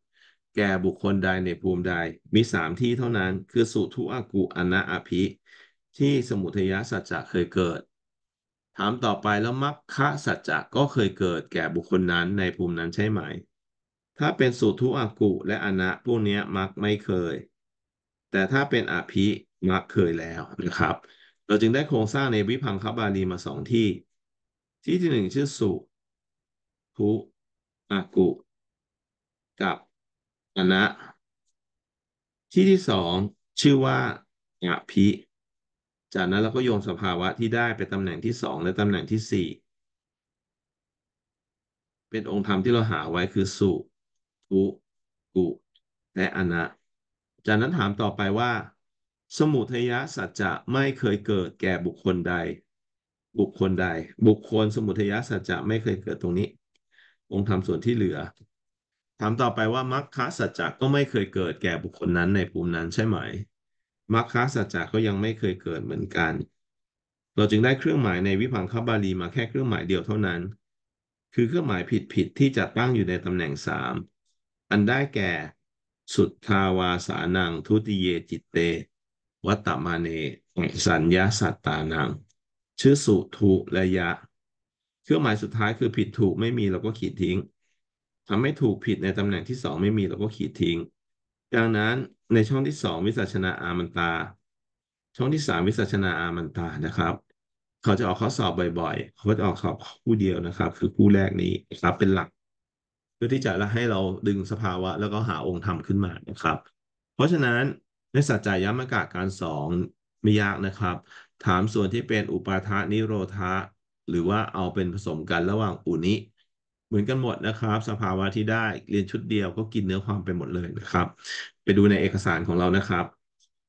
แก่บุคคลใดในภูมิใดมีสามที่เท่านั้นคือสุทุอากุ อนะอภิ ที่สมุทยสัจจะเคยเกิด ถามต่อไปแล้วมรรคสัจจะ ก็เคยเกิดแก่บุคคลนั้นในภูมินั้นใช่ไหมถ้าเป็นสุทุอากุ และอนะพวกนี้มักไม่เคย แต่ถ้าเป็นอภิมักเคยแล้วนะครับ เราจึงได้โครงสร้างในวิพังคบาลีมาสองที่ ที่ที่หนึ่งชื่อสุทุอากุ กับอนะ ที่ที่สองชื่อว่าอภิ จากนั้นเราก็โยงสภาวะที่ได้ไปตำแหน่งที่สองและตำแหน่งที่สี่ เป็นองค์ธรรมที่เราหาไว้คือสุกุกุและอนะจากนั้นถามต่อไปว่าสมุทัยสัจจะไม่เคยเกิดแก่บุคคลใด บุคคลใด บุคคลสมุทัยสัจจะไม่เคยเกิดตรงนี้ องค์ธรรมส่วนที่เหลือ ถามต่อไปว่ามรรคสัจจะก็ไม่เคยเกิดแก่บุคคลนั้นในภูมินั้นใช่ไหมมรรคสัจจะก็ยังไม่เคยเกิดเหมือนกัน เราจึงได้เครื่องหมายในวิพังคบาลีมาแค่เครื่องหมายเดียวเท่านั้น คือเครื่องหมายผิดผิดที่จะตั้งอยู่ในตำแหน่งสามอันได้แก่ สุทธาวาสานังทุติเยจิตเตวัตตมาเนสัญญาสัตตานัง ชื่อสุทุระยะ เครื่องหมายสุดท้ายคือผิดถูกไม่มีเราก็ขีดทิ้งทำให้ถูกผิดในตำแหน่งที่สองไม่มีเราก็ขีดทิ้ง ดังนั้นในช่องที่สองวิสัชนาอามันตา ช่องที่สามวิสัชนาอามันตานะครับ เขาจะออกข้อสอบบ่อยๆ เขาจะออกสอบคู่เดียวนะครับ คือคู่แรกนี้ครับเป็นหลักพื่อที่จะให้เราดึงสภาวะแล้วก็หาองค์ธรรมขึ้นมานะครับ เพราะฉะนั้นในสัจจายมกะการสองไม่ยากนะครับ ถามส่วนที่เป็นอุปาทานิโรธาหรือว่าเอาเป็นผสมกันระหว่างอุนิเหมือนกันหมดนะครับ สภาวะที่ได้เรียนชุดเดียวก็กินเนื้อความไปหมดเลยนะครับ ไปดูในเอกสารของเรานะครับ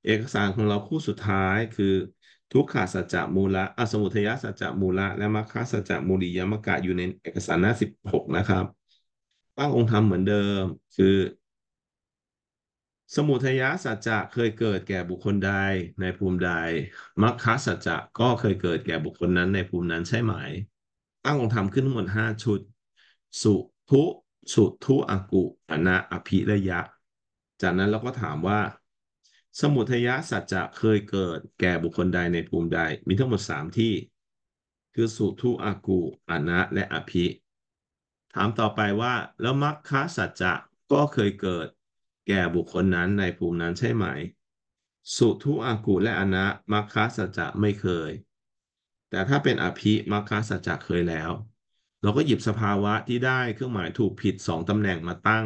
เอกสารของเราคู่สุดท้ายคือ ทุกขาสัจจมูละอสมุทยสัจจมูละและมรคสัจจมูลียมกะอยู่ในเอกสารหน้า 16 นะครับตป้าองค์ธรรมเหมือนเดิม คือ สมุทัยสัจจะเคยเกิดแก่บุคคลใดในภูมิใดมรรคสัจจะก็เคยเกิดแก่บุคคลนั้นในภูมินั้นใช่ไหมตั้งองค์ธรรมขึ้นทั้งหมดห้าชุด สุทุสุทุอากุอนะอภิระยะจากนั้นเราก็ถามว่า สมุทัยสัจจะเคยเกิดแก่บุคคลใดในภูมิใด มีทั้งหมดสามที่ คือสุทุอากุอนะและอภิถามต่อไปว่าแล้วมรรคสัจจะก็เคยเกิด แก่บุคคลนั้นในภูมินั้นใช่ไหมสุทุอากุและอนะมรรคสัจจะไม่เคย แต่ถ้าเป็นอภิมรรคสัจจะเคยแล้ว เราก็หยิบสภาวะที่ได้เครื่องหมายถูกผิดสองตำแหน่งมาตั้ง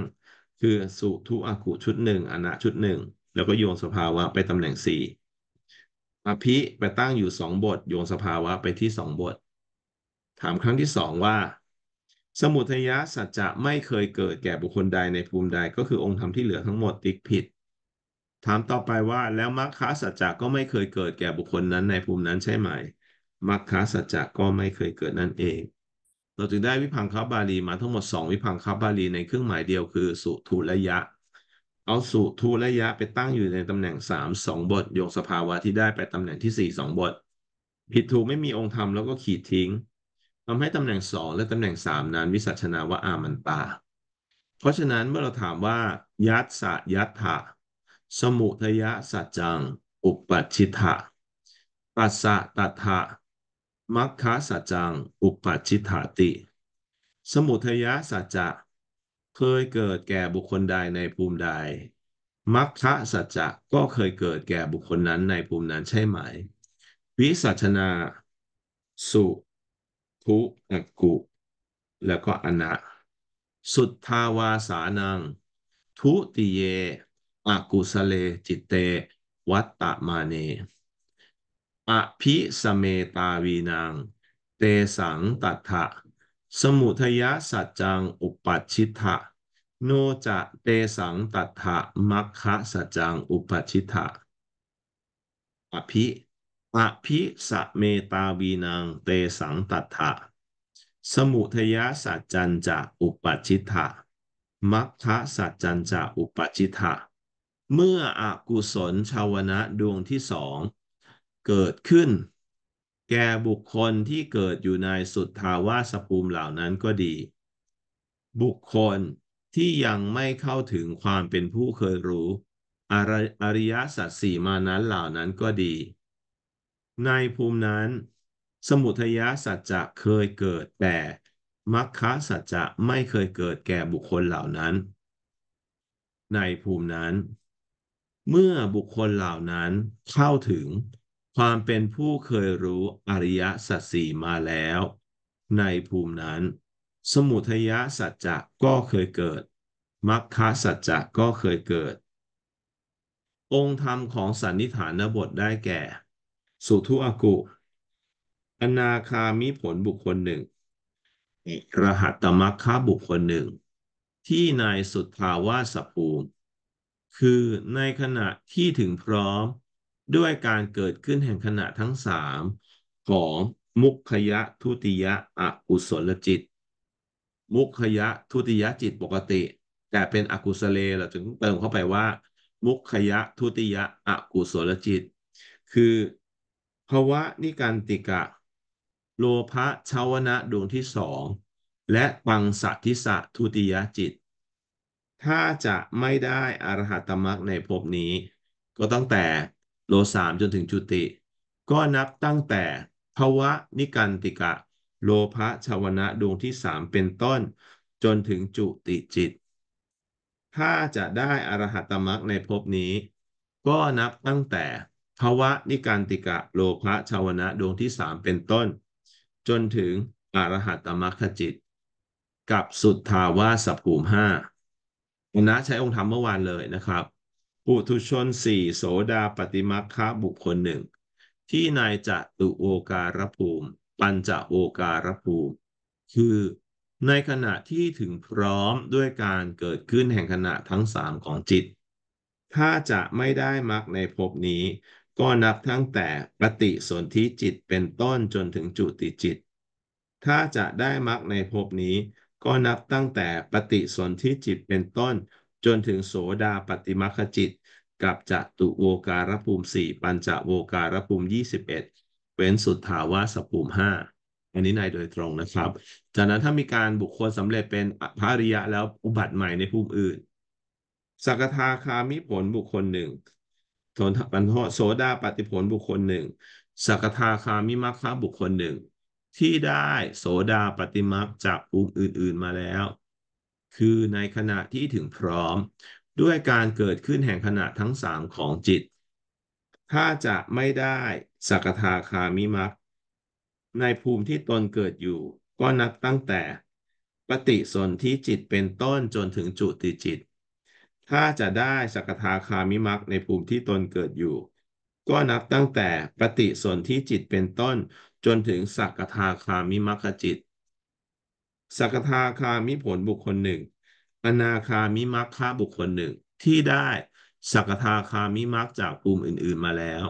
คือสุทุอากุชุดหนึ่งอนะชุดหนึ่งแล้วก็โยงสภาวะไปตำแหน่งสี่อภิไปตั้งอยู่สองบท โยงสภาวะไปที่สองบท ถามครั้งที่สองว่าสมุทัยสัจจะไม่เคยเกิดแก่บุคคลใดในภูมิใดก็คือองค์ธรรมที่เหลือทั้งหมดติกผิด ถามต่อไปว่าแล้วมรรคสัจจะก็ไม่เคยเกิดแก่บุคคลนั้นในภูมินั้นใช่ไหมมรรคสัจจะก็ไม่เคยเกิดนั่นเองเราจึงได้วิพังคบาลีมาทั้งหมด 2 วิพังคบาลีในเครื่องหมายเดียวคือสุทุระยะ เอาสุทุระยะไปตั้งอยู่ในตำแหน่ง 3 2 บทโยงสภาวะที่ได้ไปตำแหน่งที่ 4 2 บทผิดถูกไม่มีองค์ธรรมแล้วก็ขีดทิ้งทำให้ตำแหน่งสองและตำแหน่งสามนั้นวิสัชนาว่าอามันตา เพราะฉะนั้นเมื่อเราถามว่า ยัตสะยัตถะสมุทยะสัจจัง อุปชิทะปัสสะตถทะมัคคะสัจจังอุปชิตาติ สมุทยะสัจจะเคยเกิดแก่บุคคลใดในภูมิใด มัคคะสัจจะก็เคยเกิดแก่บุคคลนั้นในภูมินั้นใช่ไหม วิสัชนาสุคุอกุ แล้วก็อนะสุทธาวาสานัง ทุติเยอกุสเลจิตเต วัตตะมาเนอภิสเมตาวีนางเตสังตัทะสมุทยสัจจังอุปัชิทะโนจะเตสังตัทะมัคคะสัจจังอุปัชิทะอภิอภิสเมตาวีนางเตสังตัทธะสมุทยสัจจันจะอุปัจิทะมัคทะสัจจันจะอุปัจิทะเมื่ออกุศลชาวนะดวงที่สองเกิดขึ้น แก่บุคคลที่เกิดอยู่ในสุทธาวาสภูมิเหล่านั้นก็ดี บุคคลที่ยังไม่เข้าถึงความเป็นผู้เคยรู้ อริยสัจสี่มานั้นเหล่านั้นก็ดีในภูมินั้น สมุทยสัจจะเคยเกิดแต่มรรคสัจจะไม่เคยเกิดแก่บุคคลเหล่านั้น ในภูมินั้น เมื่อบุคคลเหล่านั้นเข้าถึง ความเป็นผู้เคยรู้อริยสัจสี่มาแล้ว ในภูมินั้น สมุทยสัจจะก็เคยเกิดมรรคสัจจะก็เคยเกิด องค์ธรรมของสันนิฐานบทได้แก่สุทุอากุ อนาคามิผลบุคคลหนึ่งอรหัตมัคคะบุคคลหนึ่ง ที่นายสุทธาวาสภูมิคือในขณะที่ถึงพร้อมด้วยการเกิดขึ้นแห่งขณะทั้งสามของ มุขยะทุติยะอกุศลจิต มุขยะทุติยะจิตปกติ แต่เป็นอกุศเล เราจึงเติมเข้าไปว่า มุขยะทุติยะอกุศลจิต คือภวะนิการติกะ โลภะชาวนะดวงที่สองและปังสัททิสะทุติยจิต ถ้าจะไม่ได้อรหัตมรรคในภพนี้ ก็ตั้งแต่โลสามจนถึงจุติ ก็นับตั้งแต่ ภวะนิการติกะ โลภะชาวนะดวงที่สามเป็นต้นจนถึงจุติจิต ถ้าจะได้อรหัตมรรคในภพนี้ ก็นับตั้งแต่ภวะ นิการติกะโลภะชาวนะ ดวงที่สามเป็นต้น จนถึงอรหัตมรคคจิต กับสุทธาวาสับุูมห้าอนะใช้องค์ธรรมเมื่อวานเลยนะครับ ปุถุชนสี่โสดาปฏิมัคคะบุคคลหนึ่งที่นายจะตุโอการภูมิ ปัญจะโอการภูมิ คือในขณะที่ถึงพร้อมด้วยการเกิดขึ้นแห่งขณะทั้งสามของจิตถ้าจะไม่ได้มรรคในภพนี้ก็นับตั้งแต่ปฏิสนธิจิตเป็นต้นจนถึงจุติจิต ถ้าจะได้มรรคในภพนี้ก็นับตั้งแต่ปฏิสนธิจิตเป็นต้น จนถึงโสดาปฏิมรคจิตกับจตุโวการภูมิสี่ปัญจโวการภูมิยี่สิบเอ็ดเว้นสุดถาวาสภูมิห้าอันนี้ในโดยตรงนะครับ จากนั้นถ้ามีการบุคคลสำเร็จเป็นพระริยะแล้วอุบัติใหม่ในภูมิอื่นสักทาคามิผลบุคคลหนึ่งโสดปันโโสดาปฏิผลบุคคลหนึ่งสักทาคามิมัคคะบุคคลหนึ่ง ที่ได้โสดาปฏิมัคจากภูมิอื่นๆมาแล้ว คือในขณะที่ถึงพร้อม ด้วยการเกิดขึ้นแห่งขณะทั้งสามของจิต ถ้าจะไม่ได้สักทาคามิมัคในภูมิที่ตนเกิดอยู่ก็นับตั้งแต่ ปฏิสนธิจิตเป็นต้นจนถึงจุติจิตถ้าจะได้สักทาคามิมักในภูมิที่ตนเกิดอยู่ ก็นับตั้งแต่ปฏิสนธิจิตเป็นต้นจนถึงสักทาคามิมักจิตสักทาคามิผลบุคคลหนึ่ง อนาคามิมักฆ่าบุคคลหนึ่ง ที่ได้สักทาคามิมักจากภูมิอื่นๆมาแล้ว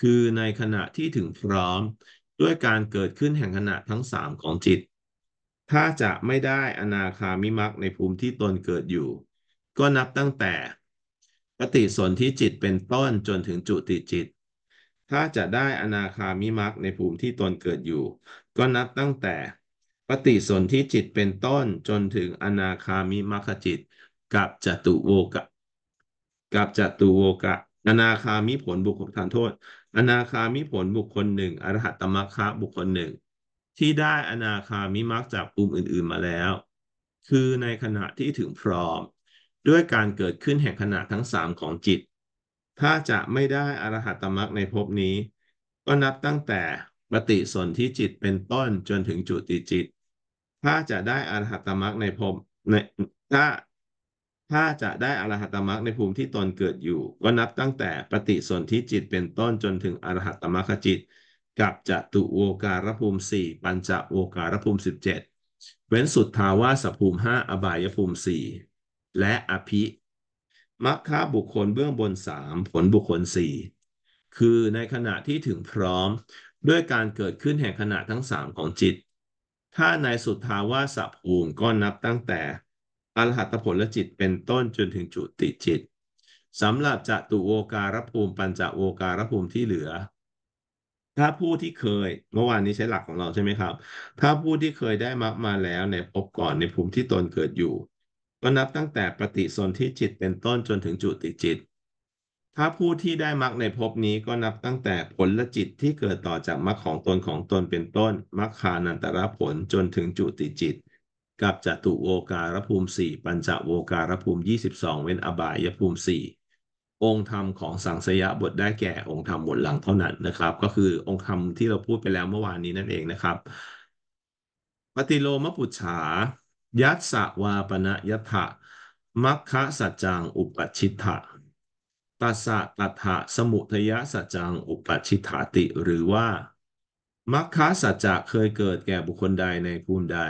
คือในขณะที่ถึงพร้อมด้วยการเกิดขึ้นแห่งขณะทั้งสามของจิต ถ้าจะไม่ได้อนาคามิมักในภูมิที่ตนเกิดอยู่ก็นับตั้งแต่ ปฏิสนธิจิตเป็นต้นจนถึงจุติจิต ถ้าจะได้อนาคามิมักในภูมิที่ตนเกิดอยู่ ก็นับตั้งแต่ ปฏิสนธิจิตเป็นต้นจนถึงอนาคามิมักจิต กับจตุโวกะ กับจตุโวกะอนาคามิผลบุคคลทานโทษ อนาคามิผลบุคคลหนึ่งอรหัตตมัคคะบุคคลหนึ่งที่ได้อนาคามิมักจากภูมิอื่น ๆ มาแล้ว คือในขณะที่ถึงพร้อมด้วยการเกิดขึ้นแห่งขณะทั้งสามของจิต ถ้าจะไม่ได้อรหัตมรรคในภพนี้ ก็นับตั้งแต่ปฏิสนธิจิตเป็นต้นจนถึงจุติจิต ถ้าจะได้อรหัตมรรคในภพในถ้าถ้าจะได้อรหัตมรรคในภูมิที่ตนเกิดอยู่ ก็นับตั้งแต่ปฏิสนธิจิตเป็นต้นจนถึงอรหัตมรรคจิต กับจตุโวการภูมิสี่ปัญจโวการภูมิสิบเจ็ดเว้นสุดทาวาสภูมิห้าอบายภูมิสี่และอภิ มัคคะบุคคลเบื้องบนสามผลบุคคลสี่คือในขณะที่ถึงพร้อม ด้วยการเกิดขึ้นแห่งขณะทั้งสามของจิต ถ้าในสุทาวาสัภูมิก็นับตั้งแต่ อรหัตผลจิตเป็นต้นจนถึงจุติจิตสำหรับจตุโวการภูมิปัญจโวการภูมิที่เหลือ ถ้าผู้ที่เคย เมื่อวานนี้ใช้หลักของเราใช่ไหมครับ ถ้าผู้ที่เคยได้มรรคมาแล้วในภพก่อนในภูมิที่ตนเกิดอยู่ก็นับตั้งแต่ปฏิสนธิจิตเป็นต้นจนถึงจุติจิต ถ้าผู้ที่ได้มรรคในภพนี้ก็นับตั้งแต่ผลละจิตที่เกิดต่อจากมรรคของตนของตนเป็นต้นมรรคานันตระผลจนถึงจุติจิต กับจตุโวการภูมิสี่ปัญจโวการภูมิ 22 เว้นอบายภูมิสี่องค์ธรรมของสังสยบทได้แก่องค์ธรรมบทหลังเท่านั้นนะครับ ก็คือองค์ธรรมที่เราพูดไปแล้วเมื่อวานนี้นั่นเองนะครับ ปฏิโลมปุจฉายัตสวาปนยถะมัคคะสัจจังอุปชิตธะตัสสะตัถะสมุทยสัจจังอุปชิตธาติ หรือว่า มัคคะสัจจะเคยเกิดแก่บุคคลใดในภูมิใด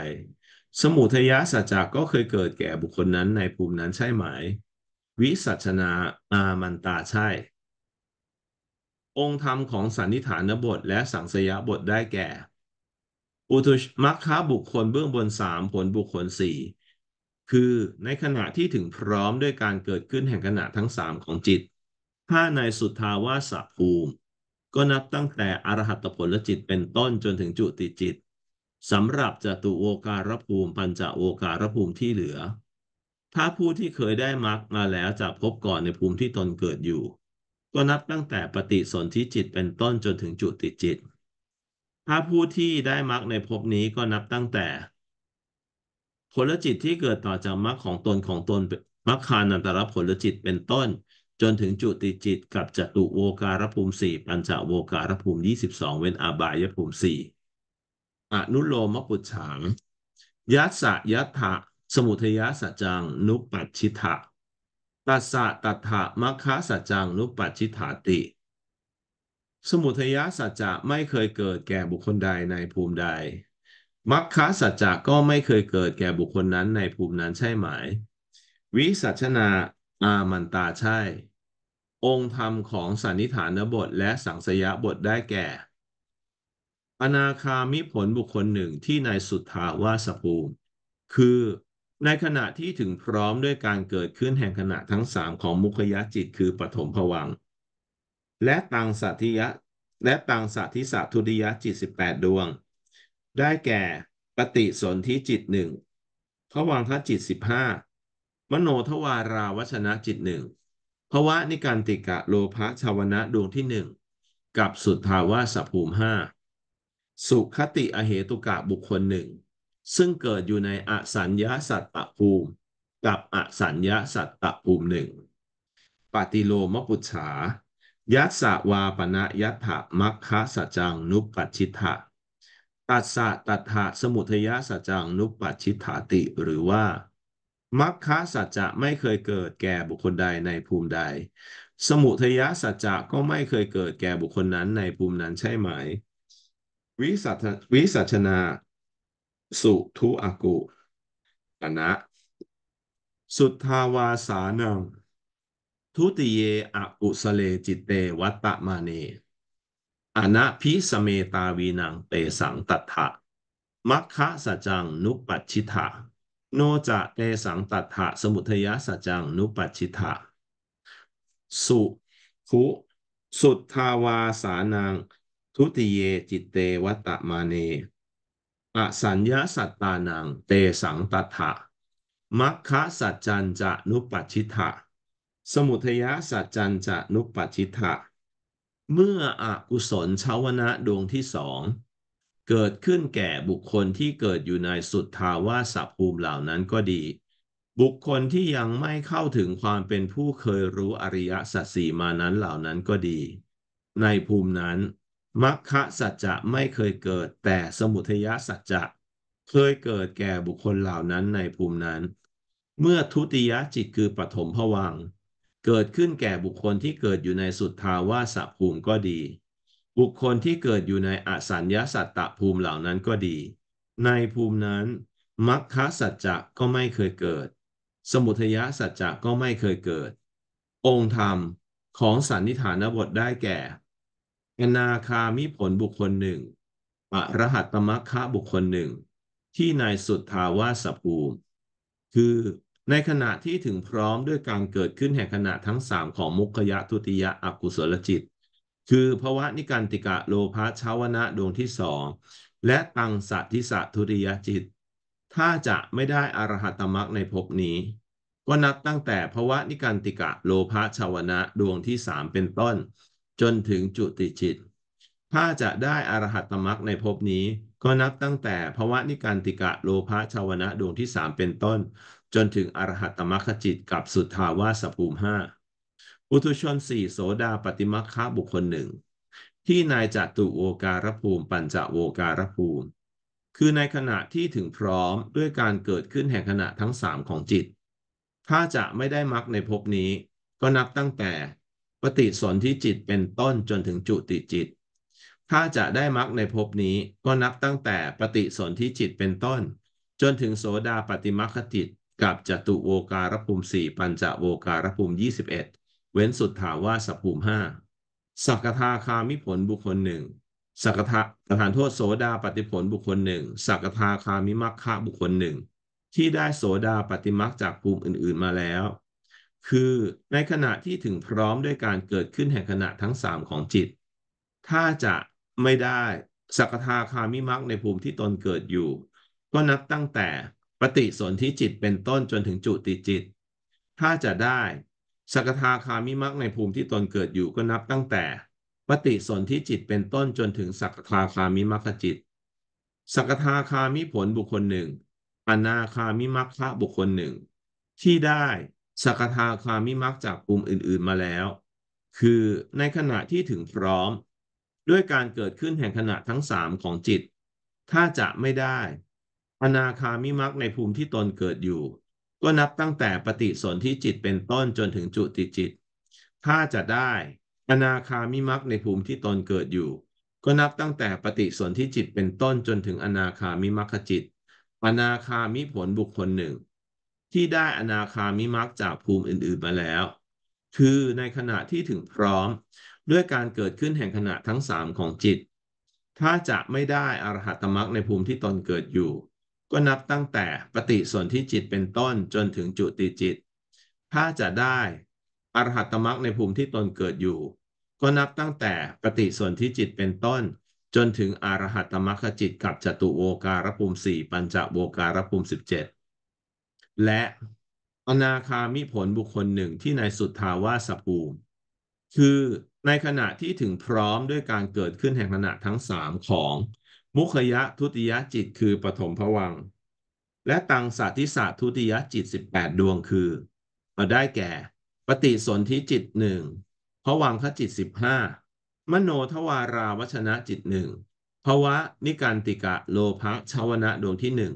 สมุทยสัจจะก็เคยเกิดแก่บุคคลนั้นในภูมินั้นใช่ไหม วิสัชนาอามันตาใช่ องค์ธรรมของสันนิฐานบทและสังสยบทได้แก่อุทุมรคคบุคคลเบื้องบนสามผลบุคคลสี่คือในขณะที่ถึงพร้อมด้วยการเกิดขึ้นแห่งขณะทั้งสามของจิต ถ้าในสุทธาวาสภูมิ ก็นับตั้งแต่อรหัตผลลจิตเป็นต้นจนถึงจุติจิต สำหรับจตุโอการภูมิปัญจโอการภูมิที่เหลือ ถ้าผู้ที่เคยได้มรรคมาแล้วจะพบก่อนในภูมิที่ตนเกิดอยู่ ก็นับตั้งแต่ปฏิสนธิจิตเป็นต้นจนถึงจุติจิตถ้าผู้ที่ได้มรรคในภพนี้ก็นับตั้งแต่ ผลจิตที่เกิดต่อจากมรรคของตนของตนมรรคานันตรผลจิตเป็นต้น จนถึงจุติจิต กับจตุโวการภูมิสี่ปัญจโวการภูมิยี่สิบสองเว้นอาบายภูมิสี่อนุโลมปุจฉังยัสสะยัตถะสมุทยัสสจจัง นุปัชชิตะตัสสะตัถะมัคคะสจังนุปัชชิตาติสมุทัยสัจจะไม่เคยเกิดแก่บุคคลใดในภูมิใดมรรคสัจจะก็ไม่เคยเกิดแก่บุคคลนั้นในภูมินั้นใช่ไหม วิสัชนา อามันตาใช่ องค์ธรรมของสันนิฐานบทและสังสยบทได้แก่ อนาคามิผลบุคคลหนึ่งที่ในสุทธาวาสภูมิ คือในขณะที่ถึงพร้อมด้วยการเกิดขึ้นแห่งขณะทั้งสามของมุขยจิตคือปฐมภวังค์และตังสัติยะและตังสัติสัทุดิยะจิตสิบแปดดวง ได้แก่ปฏิสนธิจิตหนึ่งพระวังคจิตสิบห้ามโนทวาราวัชนะจิตหนึ่งภวะนิการติกะโลภะชาวนะดวงที่หนึ่งกับสุทธาวาสภูมิห้าสุขติอเหตุกะบุคคลหนึ่งซึ่งเกิดอยู่ในอสัญญาสัตตภูมิ กับอสัญญาสัตตภูมิหนึ่งปฏิโลมปุชฉายัสสะวาปณะยัตถะมัคคะสัจจังนุปปัชชิตะตัสสะตัทธะสมุทยสัจจังนุปปัชชิตาติหรือว่ามัคคะสัจจะไม่เคยเกิดแก่บุคคลใดในภูมิใด สมุทยสัจจะก็ไม่เคยเกิดแก่บุคคลนั้นในภูมินั้นใช่ไหม วิสัชวิสัชนาสุทุอากุอนะสุทธาวาสานังทุติเยอกุสเลจิตเตวัตตะมาเน อนะพิสเมตาวีนังเตสังตัธะมัคคะสัจังนุปัชชิธาโนจะเตสังตัธะสมุทยสัจังนุปัชชิธาสุขุ สุทธาวาสานัง ทุติเยจิตเตวัตตมาเนอสัญญาสัตตานังเตสังตัธะมัคคะสัจจันจะนุปัชชิธาสมุทยสัจจันจะนุปปชิทะเมื่ออกุศลชาวนะดวงที่สองเกิดขึ้นแก่บุคคลที่เกิดอยู่ในสุดทาวาสภูมิเหล่านั้นก็ดี บุคคลที่ยังไม่เข้าถึงความเป็นผู้เคยรู้อริยสัจสี่มานั้นเหล่านั้นก็ดี ในภูมินั้นมัคคะสัจจะไม่เคยเกิดแต่สมุทยสัจจะเคยเกิดแก่บุคคลเหล่านั้นในภูมินั้น เมื่อทุติยจิตคือปฐมภวังคเกิดขึ้นแก่บุคคลที่เกิดอยู่ในสุทธาวาสภูมิก็ดี บุคคลที่เกิดอยู่ในอสัญญาสัตตภูมิเหล่านั้นก็ดี ในภูมินั้น มัคคสัจจะก็ไม่เคยเกิด สมุทยสัจจะก็ไม่เคยเกิด องค์ธรรมของสันนิฐานบทได้แก่อนาคามิผลบุคคลหนึ่งอรหัตตมัคคะบุคคลหนึ่ง ที่ในสุทธาวาสภูมิ คือในขณะที่ถึงพร้อมด้วยการเกิดขึ้นแห่งขณะทั้งสามของมุขยะทุติยะอกุศลจิตคือภวะนิการติกะโลภะชาวนะดวงที่สองและตังสัทิสะทุติยะจิต ถ้าจะไม่ได้อรหัตมรักในภพนี้ ก็นับตั้งแต่ภวะนิการติกะโลภะชาวนะดวงที่สามเป็นต้น จนถึงจุติจิตถ้าจะได้อรหัตมรักในภพนี้ ก็นับตั้งแต่ภวะนิการติกะโลภะชาวนะดวงที่สามเป็นต้นจนถึงอรหัตมรรคจิตกับสุทธาวาสภูมิห้า อุทุชนสี่โสดาปฏิมัคคะบุคคลหนึ่ง ที่นายจัตุโวการภูมิปัญจโวการภูมิ คือในขณะที่ถึงพร้อมด้วยการเกิดขึ้นแห่งขณะทั้งสามของจิต ถ้าจะไม่ได้มรรคในภพนี้ ก็นับตั้งแต่ปฏิสนธิจิตเป็นต้นจนถึงจุติจิต ถ้าจะได้มรรคในภพนี้ก็นับตั้งแต่ปฏิสนธิจิตเป็นต้น จนถึงโสดาปฏิมัคคจิตกับจตุโวการภูมิสี่ปัญจโวการภูมิยี่สิบเอ็ดเว้นสุดถาวาสภูมิห้าสักทาคามิผลบุคคลหนึ่งสักทาสถานโทษโสดาปฏิผลบุคคลหนึ่งสักทาคามิมักคะบุคคลหนึ่งที่ได้โสดาปฏิมักจากภูมิอื่นๆมาแล้ว คือในขณะที่ถึงพร้อมด้วยการเกิดขึ้นแห่งขณะทั้งสามของจิต ถ้าจะไม่ได้สักทาคามิมักในภูมิที่ตนเกิดอยู่ ก็นับตั้งแต่ปฏิสนธิจิตเป็นต้นจนถึงจุติจิต ถ้าจะได้สกทาคามิมักในภูมิที่ตนเกิดอยู่ก็นับตั้งแต่ปฏิสนธิจิตเป็นต้นจนถึงสักทาคามิมักจิตสักทาคามิผลบุคคลหนึ่งอนาคามิมัพระบุคคลหนึ่งที่ได้สักทาคามิมักจากภูมิอื่นๆมาแล้ว คือในขณะที่ถึงพร้อม ด้วยการเกิดขึ้นแห่งขณะทั้งสามของจิต ถ้าจะไม่ได้อนาคามิมักในภูมิที่ตนเกิดอยู่ ก็นับตั้งแต่ปฏิสนธิจิตเป็นต้นจนถึงจุติจิตถ้าจะได้อนาคามิมักในภูมิที่ตนเกิดอยู่ ก็นับตั้งแต่ปฏิสนธิจิตเป็นต้นจนถึงอนาคามิมักจิต อนาคามิผลบุคคลหนึ่ง ที่ได้อนาคามิมักจากภูมิอื่นๆมาแล้ว คือในขณะที่ถึงพร้อมด้วยการเกิดขึ้นแห่งขณะทั้งสามของจิต ถ้าจะไม่ได้อรหัตมรักในภูมิที่ตนเกิดอยู่ก็นับตั้งแต่ปฏิสนธิจิตเป็นต้นจนถึงจุติจิต ถ้าจะได้อรหัตมรรคในภูมิที่ตนเกิดอยู่ ก็นับตั้งแต่ปฏิสนธิจิตเป็นต้น จนถึงอรหัตมรรคจิตกับจตุโวการภูมิสี่ปัญจโวการภูมิสิบเจ็ดและ อนาคามิผลบุคคลหนึ่งที่ในสุทธาวาสภูมิคือในขณะที่ถึงพร้อมด้วยการเกิดขึ้นแห่งขณะทั้งสามของมุขยะทุติยะจิตคือปฐมภวัง และตังสตธิสัทุติยะจิต 18 ดวงคือมาได้แก่ ปฏิสนธิจิตหนึ่งภวังคจิต 15 มโนทวาราวชนะจิตหนึ่งภวะนิการติกะโลภะชาวนะดวงที่หนึ่ง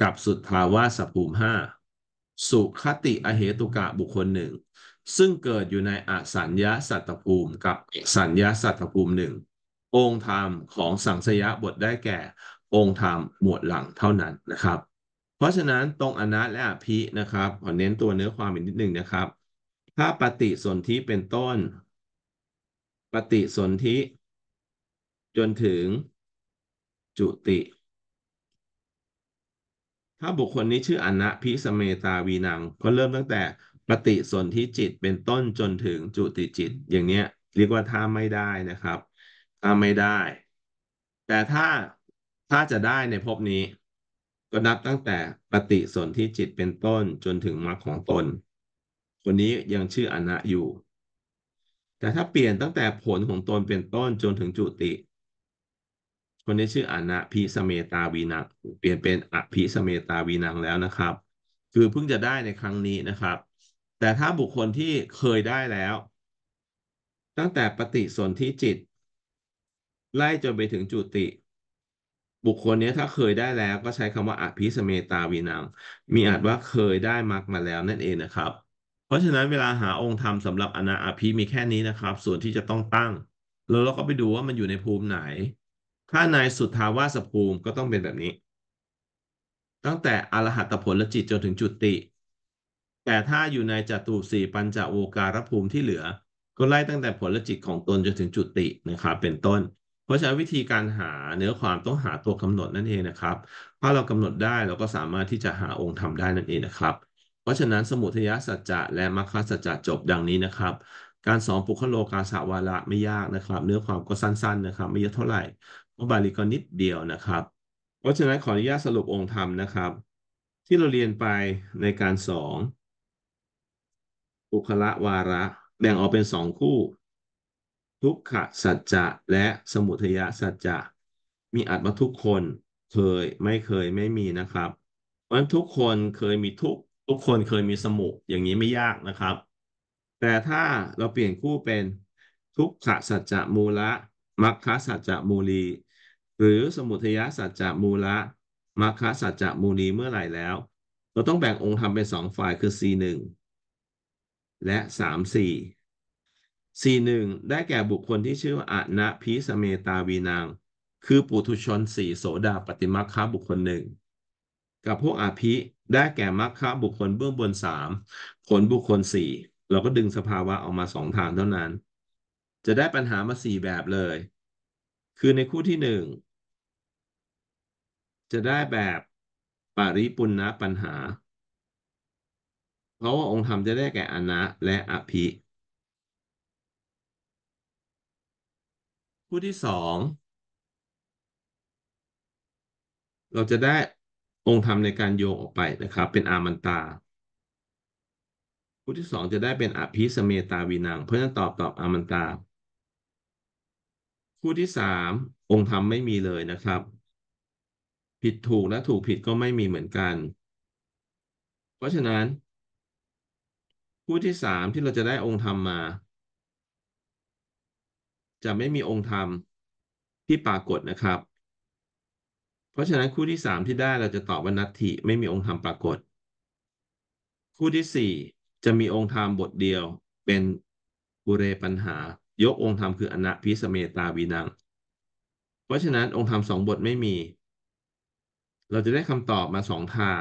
กับสุทภาวาสภูมิห้าสุขติอเหตุกะบุคคลหนึ่งซึ่งเกิดอยู่ในอสัญญาสัตตภูมิกับสัญญาสัตตภูมิหนึ่งองค์ธรรมของสังสยบทได้แก่ องค์ธรรมหมวดหลังเท่านั้นนะครับ เพราะฉะนั้นตรงอนัตและอภินะครับขอเน้นตัวเนื้อความอีกนิดหนึ่งนะครับ ถ้าปฏิสนธิเป็นต้น ปฏิสนธิจนถึงจุติ ถ้าบุคคลนี้ชื่ออนะพิสเมตาวีนังก็เริ่มตั้งแต่ปฏิสนธิจิตเป็นต้นจนถึงจุติจิต อย่างเนี้ยเรียกว่าท่าไม่ได้นะครับถ้าไม่ได้ แต่ถ้าถ้าจะได้ในภพนี้ ก็นับตั้งแต่ปฏิสนธิจิตเป็นต้นจนถึงมรรคของตน คนนี้ยังชื่ออนะอยู่ แต่ถ้าเปลี่ยนตั้งแต่ผลของตนเป็นต้นจนถึงจุติ คนนี้ชื่ออนะพิสเมตาวีนังเปลี่ยนเป็นอภิสเมตาวีนังแล้วนะครับ คือเพิ่งจะได้ในครั้งนี้นะครับ แต่ถ้าบุคคลที่เคยได้แล้ว ตั้งแต่ปฏิสนธิจิตไล่จนไปถึงจุติ บุคคลนี้ถ้าเคยได้แล้วก็ใช้คำว่าอภิสเมตาวินัง มีอาจว่าเคยได้มักมาแล้วนั่นเองนะครับ เพราะฉะนั้นเวลาหาองค์ธรรมสำหรับอนาอภิมีแค่นี้นะครับ ส่วนที่จะต้องตั้งแล้วเราก็ไปดูว่ามันอยู่ในภูมิไหน ถ้าในสุทธาวาสภูมิก็ต้องเป็นแบบนี้ ตั้งแต่อรหัตผลและจิตจนถึงจุติ แต่ถ้าอยู่ในจตุสีปัญจโวการภูมิที่เหลือ ก็ไล่ตั้งแต่ผลและจิตของตนจนถึงจุตินะครับเป็นต้นเพราะฉะนั้นวิธีการหาเนื้อความต้องหาตัวกำหนดนั่นเองนะครับ ถ้าเรากำหนดได้เราก็สามารถที่จะหาองค์ธรรมได้นั่นเองนะครับ เพราะฉะนั้นสมุทยสัจจะและมรรคสัจจะจบดังนี้นะครับ การสอนปุคโลกาสาวาระไม่ยากนะครับ เนื้อความก็สั้นๆ นะครับ ไม่เยอะเท่าไหร่ บาลีก็นิดเดียวนะครับ เพราะฉะนั้นขออนุญาตสรุปองค์ธรรมนะครับ ที่เราเรียนไปในการสองปุคละวาระแบ่งออกเป็นสองคู่ทุกขสัจจะและสมุทยสัจจะมีอัตมาทุกคนเคยไม่เคยไม่มีนะครับเพราะทุกคนเคยมีทุกทุกคนเคยมีสมุอย่างนี้ไม่ยากนะครับ แต่ถ้าเราเปลี่ยนคู่เป็นทุกขสัจจะมูละมัคคะสัจจะมูลี หรือสมุทยสัจจะมูละมัคคะสัจจะมูลีเมื่อไหร่แล้วเราต้องแบ่งองค์ธรรมเป็นสองฝ่ายคือ C1 และ 3 4สี่หนึ่งได้แก่บุคคลที่ชื่อว่าอนะพีสเมตาวีนาง คือ ปุถุชนสี่โสดาปฏิมาคาบุคคลหนึ่งกับพวกอาภิได้แก่มรคคบุคคลเบื้องบนสามผลบุคคลสี่เราก็ดึงสภาวะออกมาสองทางเท่านั้น จะได้ปัญหามาสี่แบบเลย คือในคู่ที่หนึ่งจะได้แบบปาริปุณณปัญหา เพราะว่าองค์ธรรมจะได้แก่อนะและอภิู่ที่สองเราจะได้องค์ธรรมในการโยงออกไปนะครับ เป็นอามันตาคู่ที่สองจะได้เป็นอภิสเมตาวินังเพราะฉะนั้นตอบตอบอามันตาคู่ที่สามองค์ธรรมไม่มีเลยนะครับ ผิดถูกและถูกผิดก็ไม่มีเหมือนกัน เพราะฉะนั้นคู่ที่สามที่เราจะได้องค์ธรรมมาจะไม่มีองค์ธรรมที่ปรากฏนะครับ เพราะฉะนั้นคู่ที่สามที่ได้เราจะตอบว่านัตถิไม่มีองค์ธรรมปรากฏ คู่ที่สี่จะมีองค์ธรรมบทเดียวเป็นปุเรปัญหายกองค์ธรรม คืออนะพิสเมตาวีนัง เพราะฉะนั้นองค์ธรรมสองบทไม่มี เราจะได้คำตอบมาสองทาง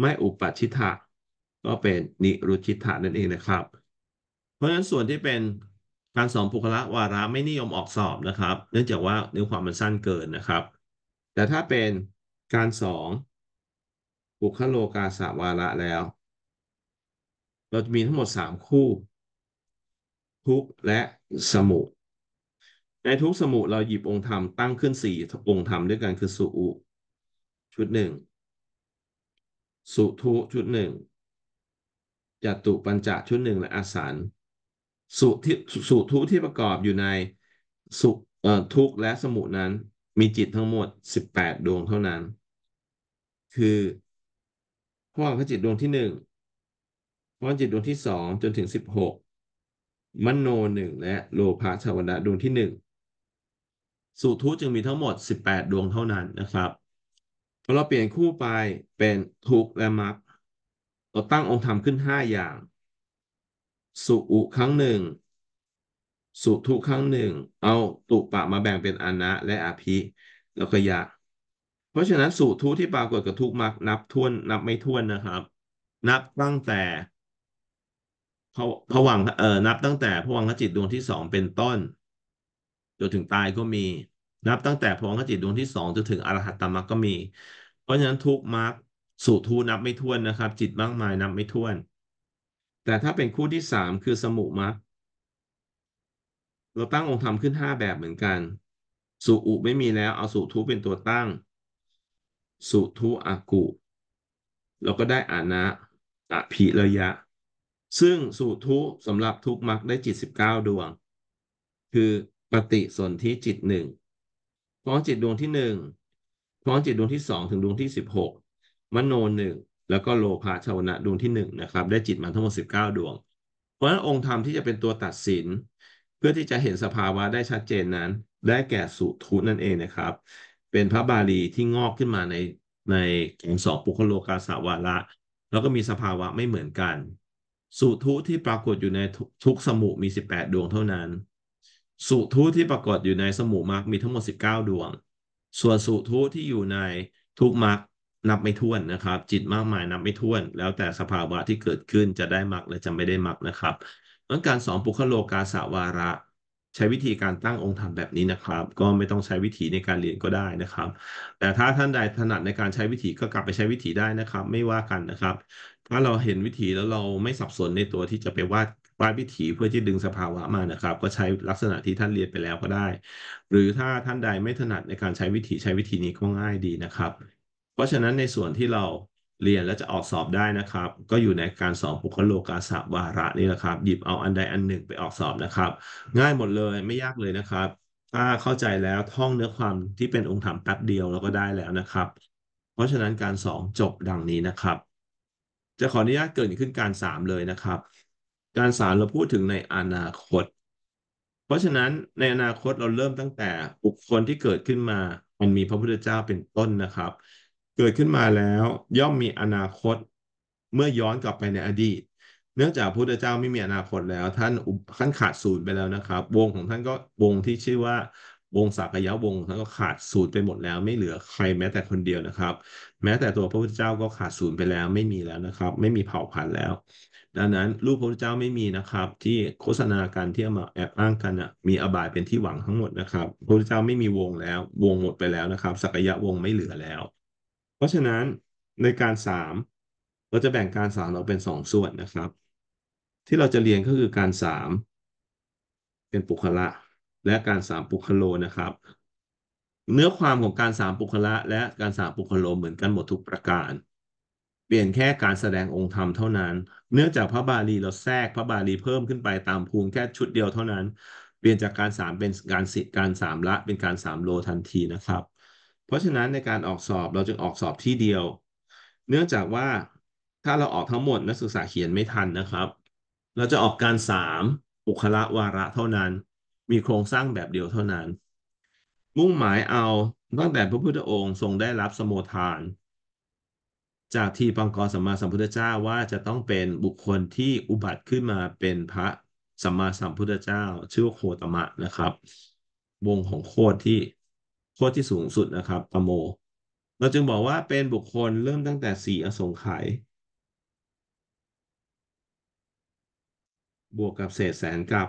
ไม่อุปัชิตะก็เป็นนิรุชิตะนั่นเองนะครับ เพราะฉะนั้นส่วนที่เป็นการสอนภุคละวาระ ไม่นิยมออกสอบนะครับ เนื่องจากว่าเนื้อความมันสั้นเกินนะครับ แต่ถ้าเป็นการสองภุคโลกาสาวาระแล้ว เราจะมีทั้งหมด 3 คู่ ทุกและสมุ ในทุกสมุเราหยิบองค์ธรรมตั้งขึ้น4องค์ธรรมด้วยกันคือสุอุชุดหนึ่งสุ ทุชุดหนึ่งจตุปัญจชุดหนึ่งและอาสารสุที่สุทุที่ประกอบอยู่ในสุเอ่อทุกและสมุนั้น มีจิตทั้งหมดสิบแปดดวงเท่านั้น คือพวังคจิตดวงที่หนึ่งพวกงจิตดวงที่สองจนถึงสิบหกมโนหนึ่งและโลภะชาวนะดวงที่หนึ่งสุทุจึงมีทั้งหมดสิบแปดดวงเท่านั้นนะครับ พอเราเปลี่ยนคู่ไปเป็นทุกและมรรค เราตั้งองค์ธรรมขึ้นห้าอย่างสุอุครั้งหนึ่งสุทุครั้งหนึ่ง เอาตุปะมาแบ่งเป็นอนะและอาภิแล้วก็ยะเพราะฉะนั้นสุทุที่ปรากฏกับทุกมักนับท้วน นับไม่ท้วนนะครับ นับตั้งแต่ผวังเออนับตั้งแต่พวังขจิตดวงที่สองเป็นต้นจนถึงตายก็มี นับตั้งแต่พวังขจิตดวงที่สองจนถึงอรหัตตมรรคก็มี เพราะฉะนั้นทุกมรรคสู่ทูนับไม่ถ้วนนะครับ จิตมากมายนับไม่ถ้วนแต่ถ้าเป็นคู่ที่สามคือสมุมัคเราตั้งองค์ธรรมขึ้นห้าแบบเหมือนกันสุอุไม่มีแล้วเอาสุทุเป็นตัวตั้งสุทุอากุ เราก็ได้อานะอภิระยะ ซึ่งสุทุสำหรับทุกมักได้จิตสิบเก้าดวง คือปฏิสนธิจิตหนึ่งพร้อมจิตดวงที่หนึ่งพร้อมจิตดวงที่สองถึงดวงที่สิบหกมโนหนึ่งแล้วก็โลภะชาวนะดวงที่หนึ่งนะครับ ได้จิตมาทั้งหมดสิบเก้าดวง เพราะฉะนั้นองค์ธรรมที่จะเป็นตัวตัดสิน เพื่อที่จะเห็นสภาวะได้ชัดเจนนั้น ได้แก่สุทุนั่นเองนะครับ เป็นพระบาลีที่งอกขึ้นมาใน ในกองสองปุคโลกาสาวาระ แล้วก็มีสภาวะไม่เหมือนกันสุทุที่ปรากฏอยู่ในทุกสมุมีสิบแปดดวงเท่านั้นสุทุที่ปรากฏอยู่ในสมุมรกคมีทั้งหมดสิบเก้าดวง ส่วนสุทุที่อยู่ในทุกมัรคนับไม่ถ้วนนะครับ จิตมากมายนับไม่ถ้วน แล้วแต่สภาวะที่เกิดขึ้นจะได้มักและจะไม่ได้มักนะครับมื่อการสอนปุคโลกาสาวาระ ใช้วิธีการตั้งองค์ธรรมแบบนี้นะครับ ก็ไม่ต้องใช้วิธีในการเรียนก็ได้นะครับ แต่ถ้าท่านใดถนัดในการใช้วิธีก็กลับไปใช้วิธีได้นะครับ ไม่ว่ากันนะครับ ถ้าเราเห็นวิธีแล้วเราไม่สับสนในตัวที่จะไปวาดวาดวิถีเพื่อที่ดึงสภาวะมานะครับ ก็ใช้ลักษณะที่ท่านเรียนไปแล้วก็ได้ หรือถ้าท่านใดไม่ถนัดในการใช้วิธีใช้วิธีนี้ก็ง่ายดีนะครับเพราะฉะนั้นในส่วนที่เราเรียนและจะออกสอบได้นะครับ ก็อยู่ในการสอบปุคโลกาสวาระนี่แหละครับหยิบเอาอันใดอันหนึ่งไปออกสอบนะครับ ง่ายหมดเลยไม่ยากเลยนะครับ ถ้าเข้าใจแล้วท่องเนื้อความที่เป็นองค์ธรรมแป๊บเดียวเราก็ได้แล้วนะครับ เพราะฉะนั้นการสอบจบดังนี้นะครับ จะขออนุญาตเกิดขึ้นการสามเลยนะครับ การสามเราพูดถึงในอนาคต เพราะฉะนั้นในอนาคตเราเริ่มตั้งแต่บุคคลที่เกิดขึ้นมามันมีพระพุทธเจ้าเป็นต้นนะครับเกิดขึ้นมาแล้วย่อมมีอนาคตเมื่อย้อนกลับไปในอดีต เนื่องจากพระพุทธเจ้าไม่มีอนาคตแล้ว ท่านท่านขาดสูญไปแล้วนะครับ วงของท่านก็วงที่ชื่อว่า วงสักยะวงท่านก็ขาดสูญไปหมดแล้ว ไม่เหลือใครแม้แต่คนเดียวนะครับ แม้แต่ตัวพระพุทธเจ้าก็ขาดสูญไปแล้วไม่มีแล้วนะครับ ไม่มีเผ่าพันธุ์แล้ว ดังนั้นรูปพระพุทธเจ้าไม่มีนะครับ ที่โฆษณาการที่มาแอบอ้างกันนะมีอบายเป็นที่หวังทั้งหมดนะครับพระพุทธเจ้าไม่มีวงแล้ววงหมดไปแล้วนะครับสักยะวงไม่เหลือแล้วเพราะฉะนั้นในการสามเราจะแบ่งการสามออกเป็นสองส่วนนะครับ ที่เราจะเรียนก็คือการสามเป็นปุคละและการสามปุคโลนะครับ เนื้อความของการสามปุคละ และการสามปุคโลเหมือนกันหมดทุกประการ เปลี่ยนแค่การแสดงองค์ธรรมเท่านั้น เนื่องจากพระบาลีเราแทรกพระบาลีเพิ่มขึ้นไปตามภูมิแค่ชุดเดียวเท่านั้น เปลี่ยนจากการสามเป็นการสิการสามละเป็นการสามโลทันทีนะครับเพราะฉะนั้นในการออกสอบเราจึงออกสอบที่เดียว เนื่องจากว่าถ้าเราออกทั้งหมดนักศึกษาเขียนไม่ทันนะครับ เราจะออกการสามอุคละวาระเท่านั้น มีโครงสร้างแบบเดียวเท่านั้น มุ่งหมายเอาตั้งแต่พระพุทธองค์ทรงได้รับสมโมทาน จากทีปังกรสัมมาสัมพุทธเจ้าว่าจะต้องเป็นบุคคลที่อุบัติขึ้นมาเป็นพระสัมมาสัมพุทธเจ้าชื่อโคตมะนะครับ วงของโคตที่โทษที่สูงสุดนะครับ ตโม เราจึงบอกว่าเป็นบุคคลเริ่มตั้งแต่สี่อสงไขยบวกกับเศษแสนกับ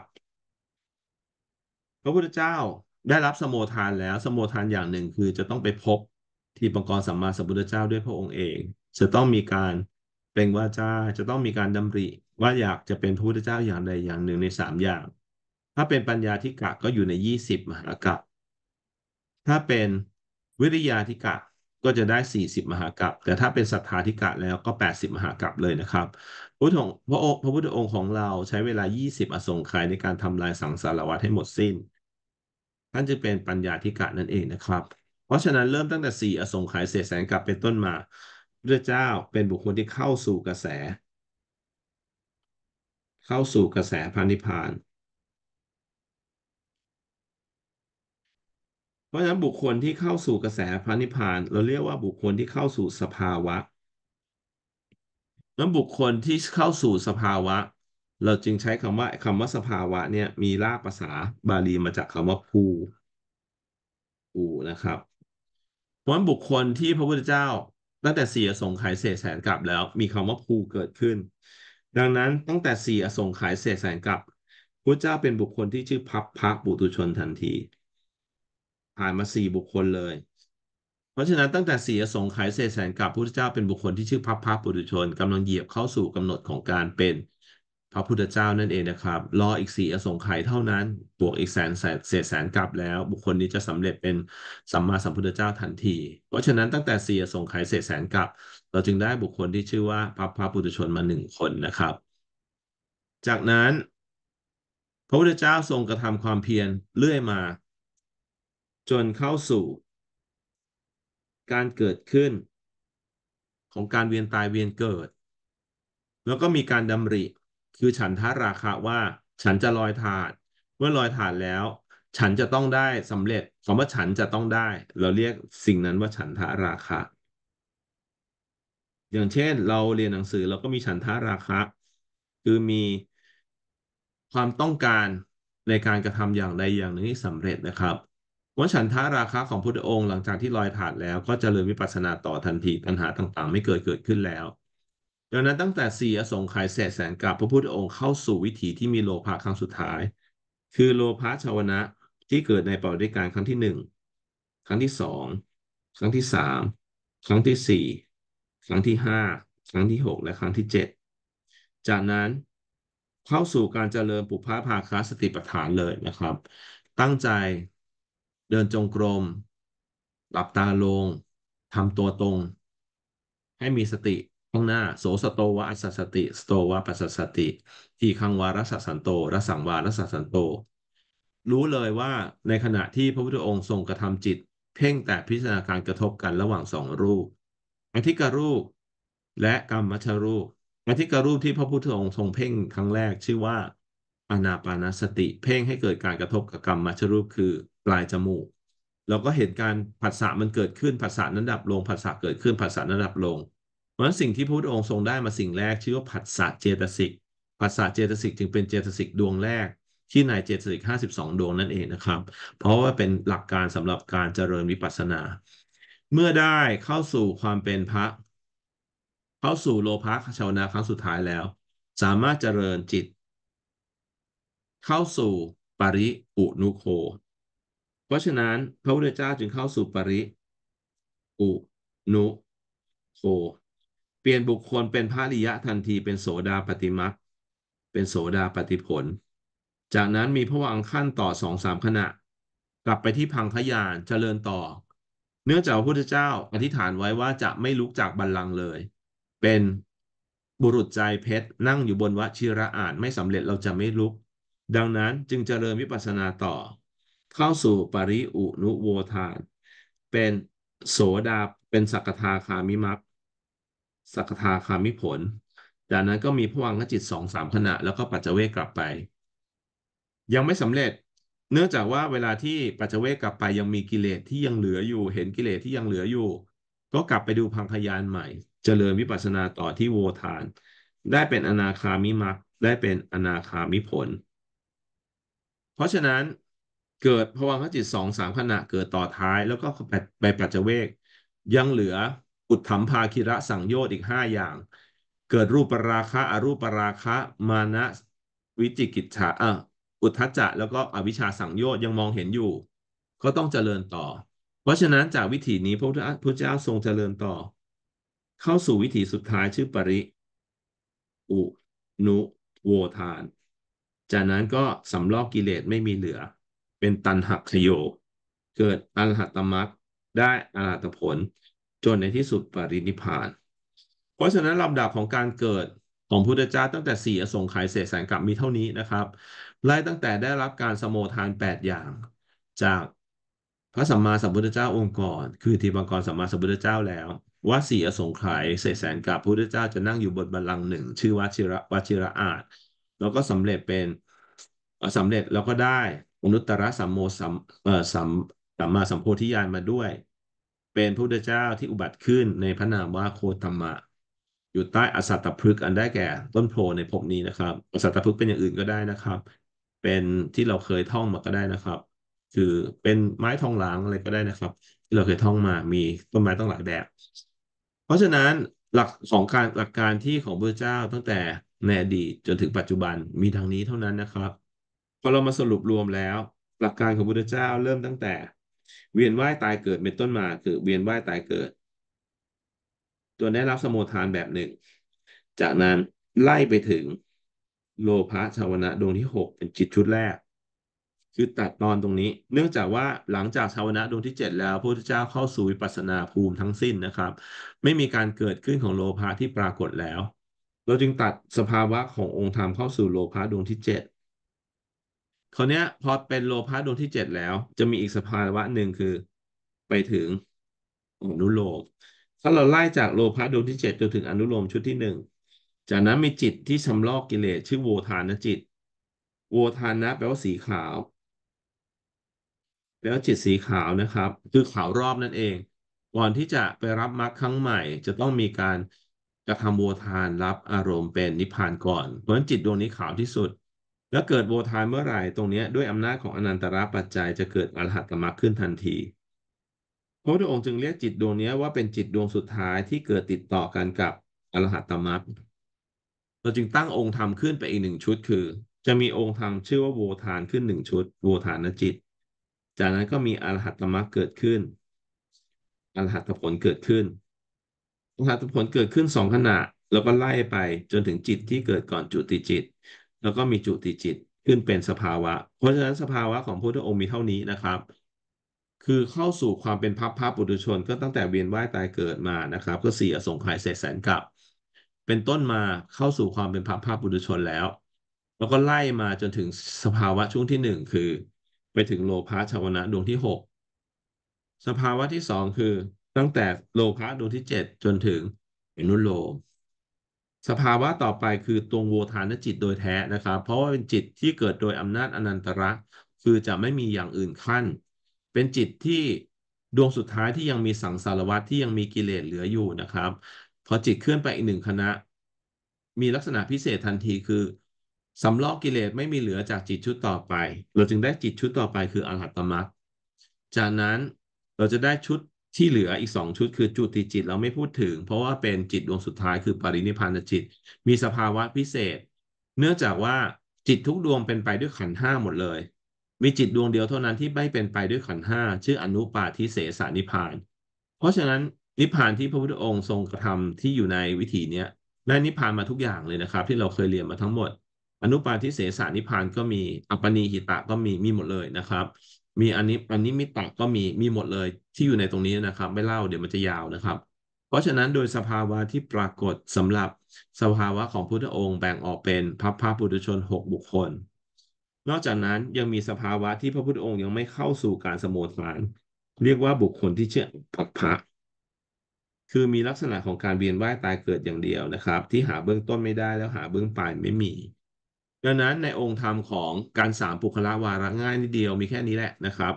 พระพุทธเจ้าได้รับสมโมทานแล้ว สมโมทานอย่างหนึ่งคือจะต้องไปพบที่ปังกรสัมมาสัมพุทธเจ้าด้วยพระองค์เอง จะต้องมีการเป็นว่าจ้าจะต้องมีการดำริ ว่าอยากจะเป็นพระพุทธเจ้าอย่างใดอย่างหนึ่งในสามอย่าง ถ้าเป็นปัญญาธิกะก็อยู่ในยี่สิบมหากัปถ้าเป็นวิริยาธิกะก็จะได้ 40 มหากัปแต่ถ้าเป็นศรัทธาธิกะแล้วก็ 80 มหากัปเลยนะครับพระองค์พระองค์พระพุทธองค์ของเราใช้เวลา 20 อสงไขยในการทำลายสังสารวัฏให้หมดสิ้นท่านจะเป็นปัญญาธิกะนั่นเองนะครับ เพราะฉะนั้นเริ่มตั้งแต่ 4 อสงไขยเศษแสนกัปเป็นต้นมาพระเจ้าเป็นบุคคลที่เข้าสู่กระแส เข้าสู่กระแสพันธิพานราะฉะนั้นบุคคลที่เข้าสู่กระแสพระนิพพานเราเรียกว่าบุคคลที่เข้าสู่สภาวะแล้วบุคคลที่เข้าสู่สภาวะ เราจึงใช้คำว่าคำว่าสภาวะเนี่ยมีรากภาษาบาลีมาจากคำว่าภูภูนะครับเพราะบุคคลที่พระพุทธเจ้าตั้งแต่สี่อสงไขยเศษแสนกลับแล้ว มีคำว่าภูเกิดขึ้น ดังนั้นตั้งแต่สี่อสงไขยเศษแสนกลับพระเจ้าเป็นบุคคลที่ชื่อพับพระปุตุชนทันทีผ่านมาสี่บุคคลเลย เพราะฉะนั้นตั้งแต่สี่อสงไขยเศษแสนกับพระพุทธเจ้าเป็นบุคคลที่ชื่อพับพับปุถุชน กำลังเหยียบเข้าสู่กำหนดของการเป็น พระพุทธเจ้านั่นเองนะครับรออีกสี่อสงไขยเท่านั้นบวกอีกแสนแสเศษแสนกลับแล้ว บุคคลนี้จะสำเร็จเป็นสัมมาสัมพุทธเจ้าทันที เพราะฉะนั้นตั้งแต่สี่อสงไขยเศษแสนกลับ เราจึงได้บุคคลที่ชื่อว่าพระพระปุถุชนมาหนึ่งคนนะครับ จากนั้นพระพุทธเจ้าทรงกระทำความเพียรเรื่อยมาจนเข้าสู่ การเกิดขึ้น ของการเวียนตายเวียนเกิด แล้วก็มีการดำริ คือฉันทาราคะว่า ฉันจะลอยถาดเมื่อลอยถาดแล้ว ฉันจะต้องได้สำเร็จคำว่าฉันจะต้องได้เราเรียกสิ่งนั้นว่าฉันทาราคะอย่างเช่น เราเรียนหนังสือเราก็มีฉันทาราคะ คือมีความต้องการในการกระทำอย่างใดอย่างหนึ่งให้สำเร็จนะครับวัาฉันทาราคาของพุทธองค์หลังจากที่ลอยผ่านแล้ว ก็จเจริญวิปัสสนาต่อทันทีปัญหาต่างๆ ไม่เกิดเกิดขึ้นแล้วดังนั้นตั้งแต่สี่อสงไขยแสนแสนกับพระพุทธองค์เข้าสู่วิถีที่มีโลภะครั้งสุดท้ายคือโลภะชาวนะที่เกิดในปฏิด้วยการครั้งที่หนึ่งครั้งที่สองครั้งที่สามครั้งที่สี่ครั้งที่ห้าครั้งที่หกและครั้งที่เจ็ดจากนั้นเข้าสู่การเจริญปุพพะภาคาสติปัฏฐานเลยนะครับ ตั้งใจเดินจงกรมหลับตาลง ทำตัวตรง ให้มีสติข้างหน้า โสสโตวะอัสสติสโตวะปัสสติ ทีคังวารัสสันโต ระสังวารัสสันโต รู้เลยว่าในขณะที่พระพุทธองค์ทรงกระทำจิต เพ่งแต่พิจารณาการกระทบกันระหว่างสองรูป อธิกรูปและกรรมมัชรูป อธิกรูปที่พระพุทธองค์ทรงเพ่งครั้งแรกชื่อว่าอนาปานสติ เพ่งให้เกิดการกระทบกับกรรมมัชรูปคือปลายจมูก เราก็เห็นการผัสสะมันเกิดขึ้น ผัสสะนั้นดับลง ผัสสะเกิดขึ้น ผัสสะนั้นดับลง เพราะฉะนั้นสิ่งที่พระพุทธองค์ทรงได้มาสิ่งแรก ชื่อว่าผัสสะเจตสิก ผัสสะเจตสิกจึงเป็นเจตสิกดวงแรก ที่ในเจตสิกห้าสิบสองดวงนั่นเองนะครับ เพราะว่าเป็นหลักการสำหรับการเจริญวิปัสสนา เมื่อได้เข้าสู่ความเป็นพระ เข้าสู่โลภะชาวนาครั้งสุดท้ายแล้ว สามารถเจริญจิต เข้าสู่ปริอุนุโคเพราะฉะนั้นพระพุทธเจ้าจึงเข้าสู่ปริอุนุโคเปลี่ยนบุคคลเป็นพระริยะทันที เป็นโสดาปฏิมักเป็นโสดาปฏิผล จากนั้นมีพระวังขั้นต่อสองสามขณะ กลับไปที่พังขยานเจริญต่อ เนื่องจากพระพุทธเจ้าอธิษฐานไว้ว่าจะไม่ลุกจากบัลลังก์เลย เป็นบุรุษใจเพชร นั่งอยู่บนวชิระอ่านไม่สำเร็จเราจะไม่ลุก ดังนั้นจึงเจริญวิปัสสนาต่อเข้าสู่ปริอุนุโวทาน เป็นโสดาเป็นสักทาคามิมักสักทาคามิ ผลจากนั้นก็มีผวังคจิตสองสามขณะ แล้วก็ปัจเจเวกกลับไป ยังไม่สำเร็จเนื่องจากว่าเวลาที่ปัจเจเวกกลับไปยังมีกิเลสที่ยังเหลืออยู่เห็นกิเลสที่ยังเหลืออยู่ ก็กลับไปดูพังคยานใหม่ เจริญวิปัสสนาต่อที่โวทาน ได้เป็นอนาคามิมักได้เป็นอนาคามิผลเพราะฉะนั้นเกิดภวังคจิตสองสามขณะเกิดต่อท้ายแล้วก็ไปปัจเจเวก ยังเหลืออุทธัมภาคิระสังโยชน์อีกห้าอย่าง เกิดรูปปราคะอรูปปราคะมานะ วิจิกิจฉาออุทธัจจะ แล้วก็อวิชชาสังโยชน์ยังมองเห็นอยู่ ก็ต้องเจริญต่อ เพราะฉะนั้นจากวิถีนี้พระพุทธเจ้าทรงเจริญต่อ เข้าสู่วิถีสุดท้ายชื่อปริอุนุโวทาน จากนั้นก็สำลอกกิเลสไม่มีเหลือเป็นตันหักขโย เกิดอรหัตมรรคได้อรหัตผล จนในที่สุดปรินิพาน เพราะฉะนั้นลำดับของการเกิดของ พุทธเจ้า ตั้งแต่สี่อสงไขยเศษแสนกับมีเท่านี้นะครับ ไล่ตั้งแต่ได้รับการสมโมทาน8อย่าง จากพระสัมมาสัมพุทธเจ้าองค์ก่อน คือทีบังกรสัมมาสัมพุทธเจ้าแล้ว ว่าสี่อสงไขยเศษแสนกับพุทธเจ้าจะนั่งอยู่บนบัลลังก์หนึ่งชื่อวชิระวชิระอาจ แล้วก็สำเร็จเป็นสำเร็จแล้วก็ได้อนุตตรสัมโมสัมสัมสัมมาสัมโพธิญาณมาด้วย เป็นพระพุทธเจ้าที่อุบัติขึ้นในพระนามว่าโคตมะอยู่ใต้อสัตตพฤกษ์อันได้แก่ ต้นโพในภพนี้นะครับอสัตตพฤกษ์เป็นอย่างอื่นก็ได้นะครับ เป็นที่เราเคยท่องมาก็ได้นะครับ คือเป็นไม้ทองหลางอะไรก็ได้นะครับ ที่เราเคยท่องมามีต้นไม้ต้องหลายแบบ เพราะฉะนั้นหลักของการหลักการที่ของพระเจ้าตั้งแต่ในอดีตจนถึงปัจจุบันมีทางนี้เท่านั้นนะครับพอเรามาสรุปรวมแล้ว หลักการของพุทธเจ้าเริ่มตั้งแต่ เวียนว่ายตายเกิดเป็นต้นมาคือเวียนว่ายตายเกิดตัวได้รับสมุทานแบบหนึ่งจากนั้นไล่ไปถึงโลภะชาวนะดวงที่หกเป็นจิตชุดแรก คือตัดตอนตรงนี้ เนื่องจากว่าหลังจากชาวนะดวงที่7แล้วพระพุทธเจ้าเข้าสู่วิปัสสนาภูมิทั้งสิ้นนะครับ ไม่มีการเกิดขึ้นของโลภะที่ปรากฏแล้ว เราจึงตัดสภาวะขององค์ธรรมเข้าสู่โลภะดวงที่7คราวนี้พอเป็นโลภะดวงที่เจ็ดแล้ว จะมีอีกสภาวะหนึ่งคือไปถึงอนุโลม ถ้าเราไล่จากโลภะดวงที่เจ็ดจนถึงอนุโลมชุดที่หนึ่ง จากนั้นมีจิตที่ชำลอกกิเลสชื่อโวทานจิต โวทานะแปลว่าสีขาวแปลว่าจิตสีขาวนะครับ คือขาวรอบนั่นเอง ก่อนที่จะไปรับมรรคครั้งใหม่ จะต้องมีการกระทำโวทานรับอารมณ์เป็นนิพพานก่อน เพราะฉะนั้นจิตดวงนี้ขาวที่สุดแล้วเกิดโวทานเมื่อไหร่ตรงนี้ด้วยอำนาจของอนันตระปัจจัยจะเกิดอรหัตมรรคขึ้นทันทีพระพุทธองค์จึงเรียกจิตดวงนี้ว่าเป็นจิตดวงสุดท้ายที่เกิดติดต่อกันกับอรหัตตมรรคเราจึงตั้งองค์ธรรมขึ้นไปอีกหนึ่งชุดคือ จะมีองค์ธรรมชื่อว่าโวทานขึ้นหนึ่งชุดโวทานจิต จากนั้นก็มีอรหัตมรรคเกิดขึ้นอรหัตผลเกิดขึ้นอรหัตผลเกิดขึ้นสองขณะแล้วก็ไล่ไปจนถึงจิตที่เกิดก่อนจุติจิตแล้วก็มีจุติจิตขึ้นเป็นสภาวะ เพราะฉะนั้นสภาวะของพุทธองค์มีเท่านี้นะครับ คือเข้าสู่ความเป็นพับพับปุถุชนก็ตั้งแต่เวียนว่ายตายเกิดมานะครับ ก็สี่อสงไขยเศษแสนกับเป็นต้นมาเข้าสู่ความเป็นพับพับปุถุชนแล้วแล้วก็ไล่มาจนถึงสภาวะช่วงที่หนึ่งคือ ไปถึงโลภะชาวนะดวงที่หกสภาวะที่สองคือ ตั้งแต่โลภะดวงที่เจ็ดจนถึงอนุโลมสภาวะต่อไปคือตรงโวทานจิตโดยแท้นะครับ เพราะว่าเป็นจิตที่เกิดโดยอำนาจอนันตระคือจะไม่มีอย่างอื่นขั้น เป็นจิตที่ดวงสุดท้ายที่ยังมีสังสารวัตที่ยังมีกิเลสเหลืออยู่นะครับพอจิตเคลื่อนไปอีกหนึ่งคณะ มีลักษณะพิเศษทันทีคือสำลอกกิเลสไม่มีเหลือจากจิตชุดต่อไปเราจึงได้จิตชุดต่อไป คืออรหัตตมรรคจากนั้นเราจะได้ชุดที่เหลืออีกสองชุดคือจุติจิตเราไม่พูดถึง เพราะว่าเป็นจิตดวงสุดท้ายคือ ปรินิพานจิตมีสภาวะพิเศษ เนื่องจากว่าจิตทุกดวงเป็นไปด้วยขันห้าหมดเลย มีจิตดวงเดียวเท่านั้นที่ไม่เป็นไปด้วยขันห้าชื่ออนุปาทิเสสานิพานเพราะฉะนั้น นิพานที่พระพุทธองค์ทรงกระทำาที่อยู่ในวิถีเนี้ยได้นิพานมาทุกอย่างเลยนะครับ ที่เราเคยเรียนมาทั้งหมด อนุปาทิเสสานิพานก็มีอัปปณีหิตะก็มีมีหมดเลยนะครับมีอันนี้อันนี้มิตะก็มีมีหมดเลยที่อยู่ในตรงนี้นะครับ ไม่เล่าเดี๋ยวมันจะยาวนะครับ เพราะฉะนั้นโดยสภาวะที่ปรากฏสำหรับสภาวะของพุทธองค์แบ่งออกเป็นพรพพาพุทธชน6บุคคล นอกจากนั้นยังมีสภาวะที่พระพุทธองค์ยังไม่เข้าสู่การสมุทฐานเรียกว่าบุคคลที่เชื่อพัพระคือมีลักษณะของการเวียนว่ายตายเกิดอย่างเดียวนะครับ ที่หาเบื้องต้นไม่ได้แล้วหาเบื้องปลายไม่มีดังนั้นในองค์ธรรมของการสามปุคละวาระง่ายนิดเดียวมีแค่นี้แหละนะครับ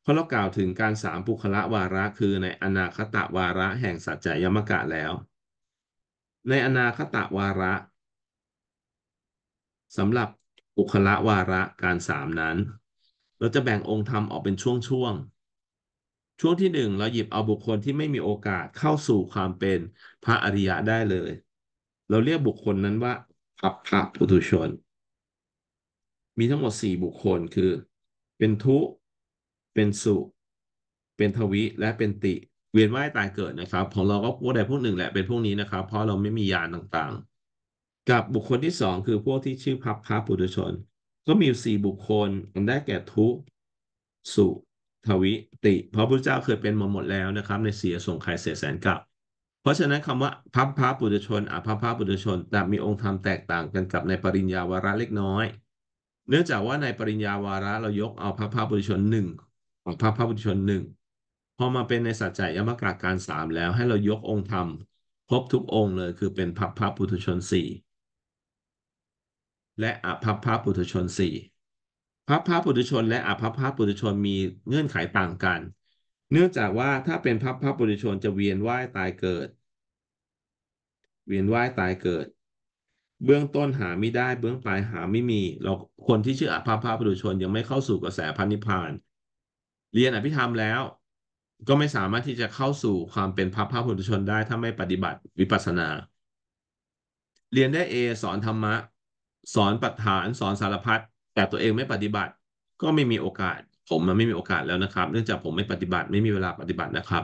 เพราะเรากล่าวถึงการสามปุคละวาระคือในอนาคตวาระแห่งสัจจยมกะแล้ว ในอนาคตวาระสำหรับปุคละวาระการสามนั้น เราจะแบ่งองค์ธรรมออกเป็นช่วงๆ ช่วงที่หนึ่งเราหยิบเอาบุคคลที่ไม่มีโอกาสเข้าสู่ความเป็นพระอริยะได้เลย เราเรียกบุคคลนั้นว่าอัปภะปุถุชนมีทั้งหมดสี่บุคคลคือ เป็นทุ เป็นสุ เป็นทวิ และเป็นติ เวียนว่ายตายเกิดนะครับของเราก็พวกใดพวกหนึ่ง แหละ เป็นพวกนี้นะครับ เพราะเราไม่มียานต่างๆ กับบุคคลที่สองคือพวกที่ชื่อ พับพระปุถุชน ก็มีสี่บุคคลอันได้แก่ทุ สุ ทวิ ติ เพราะพระเจ้าเคยเป็นมาหมดแล้วนะครับในเสียส่งใครเสแสนกับ เพราะฉะนั้นคำว่าพับพระปุถุชนอภับพระปุถุชนแต่มีองค์ธรรมแตกต่างกันกับในปริญญาวาระเล็กน้อยเนื่องจากว่าในปริญญาวาระเรายกเอาพระภาคปุถุชนหนึ่งของพระภาคปุถุชนหนึ่งพอมาเป็นในสัจจยมกราการสามแล้วให้เรายกองค์ธรรมครบทุกองค์เลยคือเป็นพระพพปุถุชนสี่และอภัพพปุถุชนสี่พระพพปุถุชนและอภัพพปุถุชนมีเงื่อนไขต่างกัน เนื่องจากว่าถ้าเป็นพระพพปุถุชนจะเวียนว่ายตายเกิด เวียนว่ายตายเกิดเบื้องต้นหาไม่ได้เบื้องปลายหาไม่มี เราคนที่ชื่ออภาพาปุถุชนยังไม่เข้าสู่กระแสพันนิพาน เรียนอภิธรรมแล้วก็ไม่สามารถที่จะเข้าสู่ความเป็นพระภาพปุถุชนได้ถ้าไม่ปฏิบัติวิปัสสนา เรียนได้เอสอนธรรมะสอนปัฏฐานสอนสารพัดแต่ตัวเองไม่ปฏิบัติ ก็ไม่มีโอกาส ผมมันไม่มีโอกาสแล้วนะครับเนื่องจากผมไม่ปฏิบัติไม่มีเวลาปฏิบัตินะครับ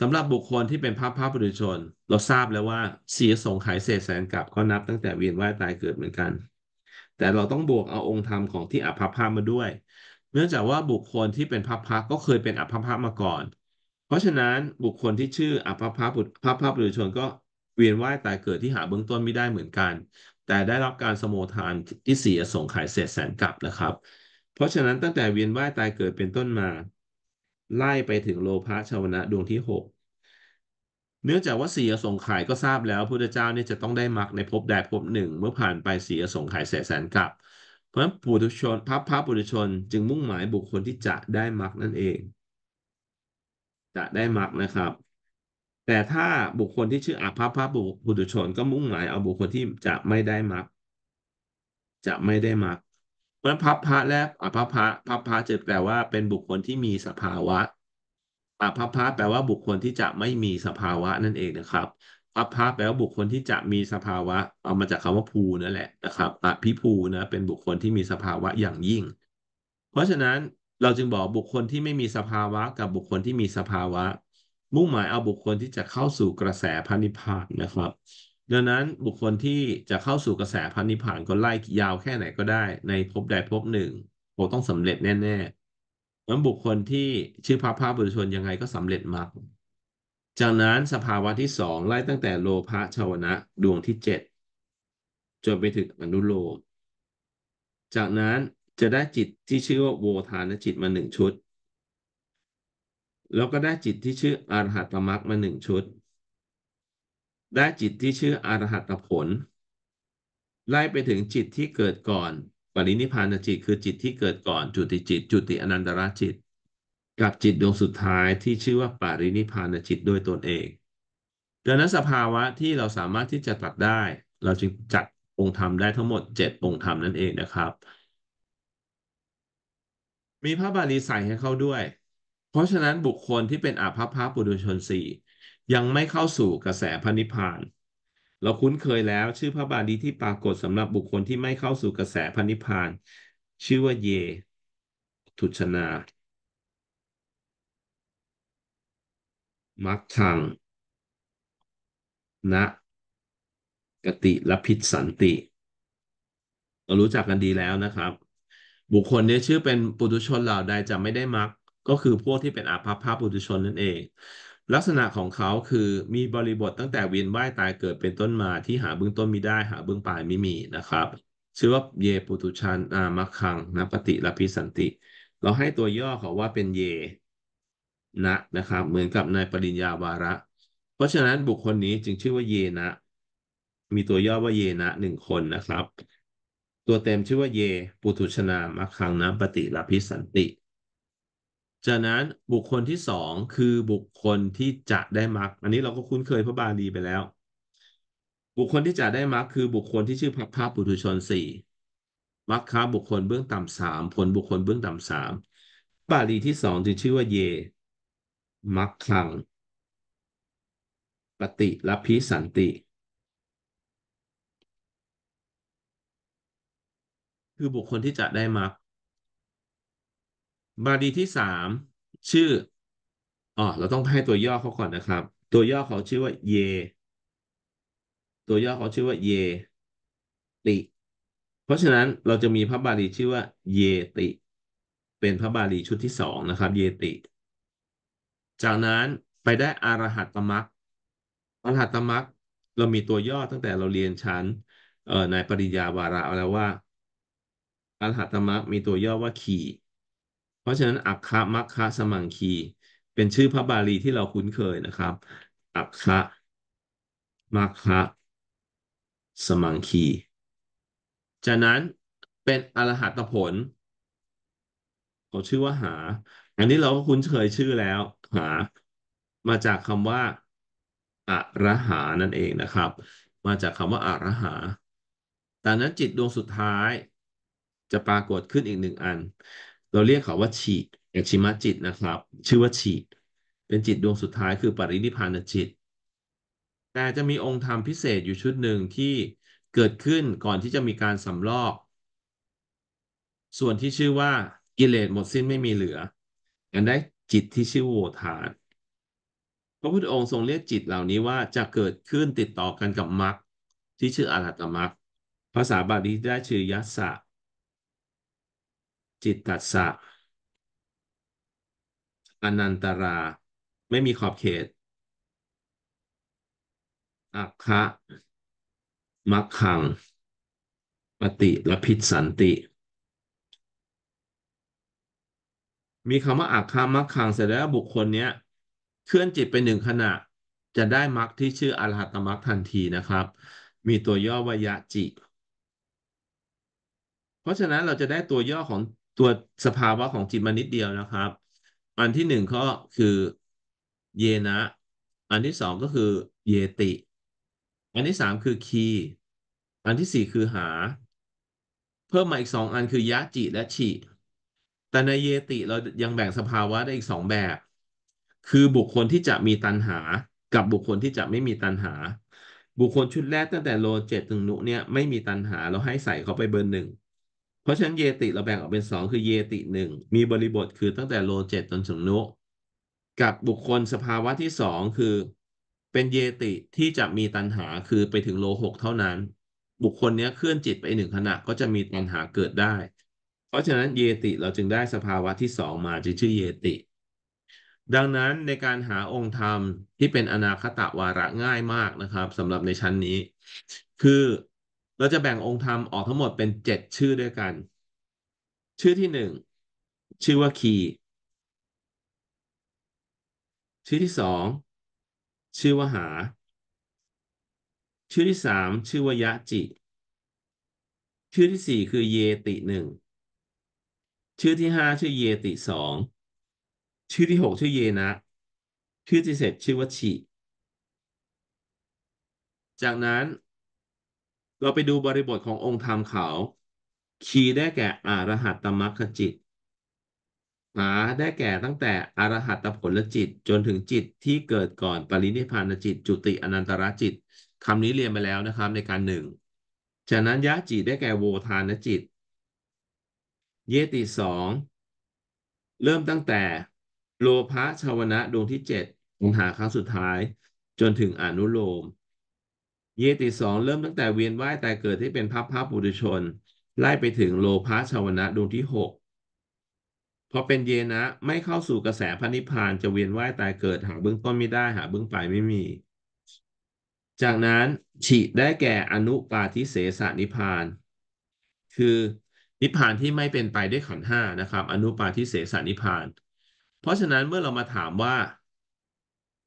สำหรับบุคคลที่เป็นภาพภาพปุถุชนเราทราบแล้วว่าเสียสงขายเศษแสนกับก็นับ ตั้งแต่เวียนว่ายตายเกิดเหมือนกัน แต่เราต้องบวกเอาองค์ธรรมของที่อภพาพมาด้วย เนื่องจากว่าบุคคลที่เป็นภาพภาพก็เคยเป็นอภพาพมาก่อน เพราะฉะนั้นบุคคลที่ชื่ออภพาพบุตรภาพภาพปุถุชนก็เวียนว่ายตายเกิดที่หาเบื้องต้นไม่ได้เหมือนกัน แต่ได้รับการสมโภทานที่เสียสงขายเศษแสนกับนะครับ เพราะฉะนั้นตั้งแต่เวียนว่ายตายเกิดเป็นต้นมาไล่ไปถึงโลภะชาวนะดวงที่หกเนื่องจากว่าสียสงขายก็ทราบแล้วพระพุทธเจ้าเนี่ยจะต้องได้มรรคในภพใดภพหนึ่งเมื่อผ่านไปสียสงขายแสนแสนกับ เพราะฉะนั้นปุถุชนพับพับปุถุชนจึงมุ่งหมายบุคคลที่จะได้มรรคนั่นเอง จะได้มรรคนะครับ แต่ถ้าบุคคลที่ชื่ออาภัพพัะปุถุชนก็มุ่งหมายเอาบุคคลที่จะไม่ได้มรรคจะไม่ได้มรรคเพราะพับพระและอภัพพระพับพระจะแปลว่า เป็นบุคคลที่มีสภาวะอภัพพระแปลว่าบุคคลที่จะไม่มีสภาวะนั่นเองนะครับอภัพแปลว่าบุคคลที่จะมีสภาวะ เอามาจากคำว่าภูนั่นแหละนะครับ อภิภูนะ เป็นบุคคลที่มีสภาวะอย่างยิ่ง เพราะฉะนั้นเราจึงบอกบุคคลที่ไม่มีสภาวะ กับบุคคลที่มีสภาวะ มุ่งหมายเอาบุคคลที่จะเข้าสู่กระแสพันิพพานนะครับดังนั้นบุคคลที่จะเข้าสู่กระแสพันนิพพานก็ไล่ยาวแค่ไหนก็ได้ในภพใดภพหนึ่งโอต้องสำเร็จแน่ๆนั้นบุคคลที่ชื่อพระภาพบุรชนยังไงก็สำเร็จมรรคจากนั้นสภาวะที่สองไล่ตั้งแต่โลภะชาวนะดวงที่เจ็ดจนไปถึงอนุโลมจากนั้นจะได้จิตที่ชื่อว่าโวทานจิตมาหนึ่งชุด แล้วก็ได้จิตที่ชื่ออรหัตตมรรคมาหนึ่งชุดและจิตที่ชื่ออรหัตผล ไล่ไปถึงจิตที่เกิดก่อน ปรินิพานจิตคือจิตที่เกิดก่อนจุติจิต จุติอนันตระจิต กับจิตดวงสุดท้ายที่ชื่อว่าปรินิพานจิตโดยตนเองดังนั้นสภาวะที่เราสามารถที่จะตัดได้ เราจึงจัดองค์ธรรมได้ทั้งหมด 7 องค์ธรรมนั่นเองนะครับ มีพระบาลีใส่ให้เข้าด้วย เพราะฉะนั้นบุคคลที่เป็นอาภัพพระปุถุชนสี่ยังไม่เข้าสู่กระแสพระนิพพาน เราคุ้นเคยแล้วชื่อพระบาลีที่ปรากฏสำหรับบุคคลที่ไม่เข้าสู่กระแสพระนิพพาน ชื่อว่าเย ทุชนา มักทังนะกติละพิษสันติ เรารู้จักกันดีแล้วนะครับ บุคคลนี้ชื่อเป็นปุถุชนเหล่าใดจะไม่ได้มักก็คือพวกที่เป็นอาภัพภาพปุถุชนนั่นเองลักษณะของเขาคือมีบริบทตั้งแต่เวียนว่ายตายเกิดเป็นต้นมาที่หาเบื้องต้นมีได้หาเบื้องปลายไม่มีนะครับ ชื่อว่าเยปุตุชันอามคังนะปฏิลพิสันติ เราให้ตัวย่อเขาว่าเป็นเยนะนะครับเหมือนกับในปริญญาวาระ เพราะฉะนั้นบุคคลนี้จึงชื่อว่าเยนะ มีตัวย่อว่าเยนะหนึ่งคนนะครับ ตัวเต็มชื่อว่าเยปุตุชนามคคังนะปฏิลพิสันติจากนั้นบุคคลที่สองคือบุคคลที่จะได้มรรคอันนี้เราก็คุ้นเคยพระบาลีไปแล้ว บุคคลที่จะได้มรรคคือบุคคลที่ชื่อพัพพาปุถุชนสี่มรรคบุคคลเบื้องต่ำสามผลบุคคลเบื้องต่ำสามบาลีที่สองจึงชื่อว่า เยมรกคังปฏิลพิสันติ คือบุคคลที่จะได้มรรคบาลีที่สามชื่ออ๋อเราต้องให้ตัวย่อเขาก่อนนะครับ ตัวย่อเขาชื่อว่าเยตัวย่อเขาชื่อว่าเยติ เพราะฉะนั้นเราจะมีพระบาลีชื่อว่า เยติเป็นพระบาลีชุดที่สองนะครับเยติจากนั้นไปได้อารหัตตมักอรหัตตมักเรามีตัวย่อตั้งแต่เราเรียนชั้นในปริยาวาระแล้วว่าอรหัตตมักมีตัวย่อว่าขี่ราะฉะนั้นอัคคะมัคคะสมังคีเป็นชื่อพระบาลีที่เราคุ้นเคยนะครับ อัคคะมัคคะสมังคีจากนั้นเป็นอรหัตผลเขาชื่อว่าหา อันนี้เราก็คุ้นเคยชื่อแล้วหามาจากคำว่าอรหานั่นเองนะครับ มาจากคำว่าอรหาแต่นั้นจิตดวงสุดท้ายจะปรากฏขึ้นอีกหนึ่งอันเราเรียกเขาว่าฉีเอย่างชิมาจิตนะครับ ชื่อว่าฉีเป็นจิตดวงสุดท้ายคือ ปรินิพานจิต แต่จะมีองค์ธรรมพิเศษอยู่ชุดหนึ่งที่เกิดขึ้นก่อนที่จะมีการสำลอก ส่วนที่ชื่อว่ากิเลสหมดสิ้นไม่มีเหลือกันได้จิตที่ชื่อโวทานพระพุทธองค์ทรงเรียกจิตเหล่านี้ว่าจะเกิดขึ้นติดต่อกันกับมรรคที่ชื่ออรหัตมรรคภาษาบาลีได้ชื่อยัสสะจิตตัสสะอนันตรา ไม่มีขอบเขต อัคคะมักขังปฏิละพิษสันติ มีคำว่าอักคามักขังเสร็จแล้วบุคคลเนี้ยเคลื่อนจิตไปหนึ่งขณะ จะได้มักที่ชื่ออรหัตมักทันทีนะครับ มีตัวย่อวยะจิ เพราะฉะนั้นเราจะได้ตัวย่อของตัวสภาวะของจิตมานิดเดียวนะครับ อันที่หนึ่งก็คือเยนะ อันที่สองก็คือเยติ อันที่สามคือคี อันที่สี่คือหา เพิ่มมาอีกสองอันคือยะจิและฉิแต่ในเยติเรายังแบ่งสภาวะได้อีกสองแบบ คือบุคคลที่จะมีตัณหา กับบุคคลที่จะไม่มีตัณหา บุคคลชุดแรกตั้งแต่โลเจ็ดถึงนุเนี่ยไม่มีตัณหาเราให้ใส่เขาไปเบอร์หนึ่งเพราะฉะนั้นเยติเราแบ่งออกเป็นสองคือเยติหนึ่งมีบริบทคือตั้งแต่โลเจตจนถึงนุกับบุคคลสภาวะที่สองคือ เป็นเยติที่จะมีตันหาคือไปถึงโลหกเท่านั้น บุคคลนี้เคลื่อนจิตไปหนึ่งขณะก็จะมีตันหาเกิดได้ เพราะฉะนั้นเยติเราจึงได้สภาวะที่สองมาจึงชื่อเยติ ดังนั้นในการหาองค์ธรรม ที่เป็นอนาคตะวาระง่ายมากนะครับสำหรับในชั้นนี้คือเราจะแบ่งองค์ธรรมออกทั้งหมดเป็นเจ็ดชื่อด้วยกัน ชื่อที่หนึ่งชื่อว่าคี ชื่อที่สองชื่อว่าหา ชื่อที่สามชื่อว่ายะจิ ชื่อที่สี่คือเยติหนึ่ง ชื่อที่ห้าชื่อเยติสอง ชื่อที่หกชื่อเยนะ ชื่อที่เจ็ดชื่อว่าฉิจากนั้นเราไปดูบริบทขององค์ธรรมเขาคีได้แก่อรหัตตมรรคจิตหาได้แก่ตั้งแต่อรหัตผลลจิตจนถึงจิตที่เกิดก่อนปรินิพพานจิต จุติอนันตรจิตคำนี้เรียนไปแล้วนะครับในการหนึ่งฉะนั้นยะจิตได้แก่โวทานจิต เยติสองเริ่มตั้งแต่โลภะชาวนะ ดวงที่เจ็ดองหาครั้งสุดท้าย จนถึงอนุโลมเยติสองเริ่มตั้งแต่เวียนว่ายตายเกิดที่เป็นพัพบปุถุชนไล่ไปถึงโลภะชาวนะดวงที่หกพอเป็นเยนะไม่เข้าสู่กระแสพระนิพพานจะเวียนว่ายตายเกิดหาเบื้องต้นไม่ได้หาเบื้องปลายไม่มี จากนั้นฉิได้แก่อนุปาทิเสสนิพานคือ นิพพานที่ไม่เป็นไปด้วยขันห้านะครับอนุปาทิเสสนิพานเพราะฉะนั้นเมื่อเรามาถามว่า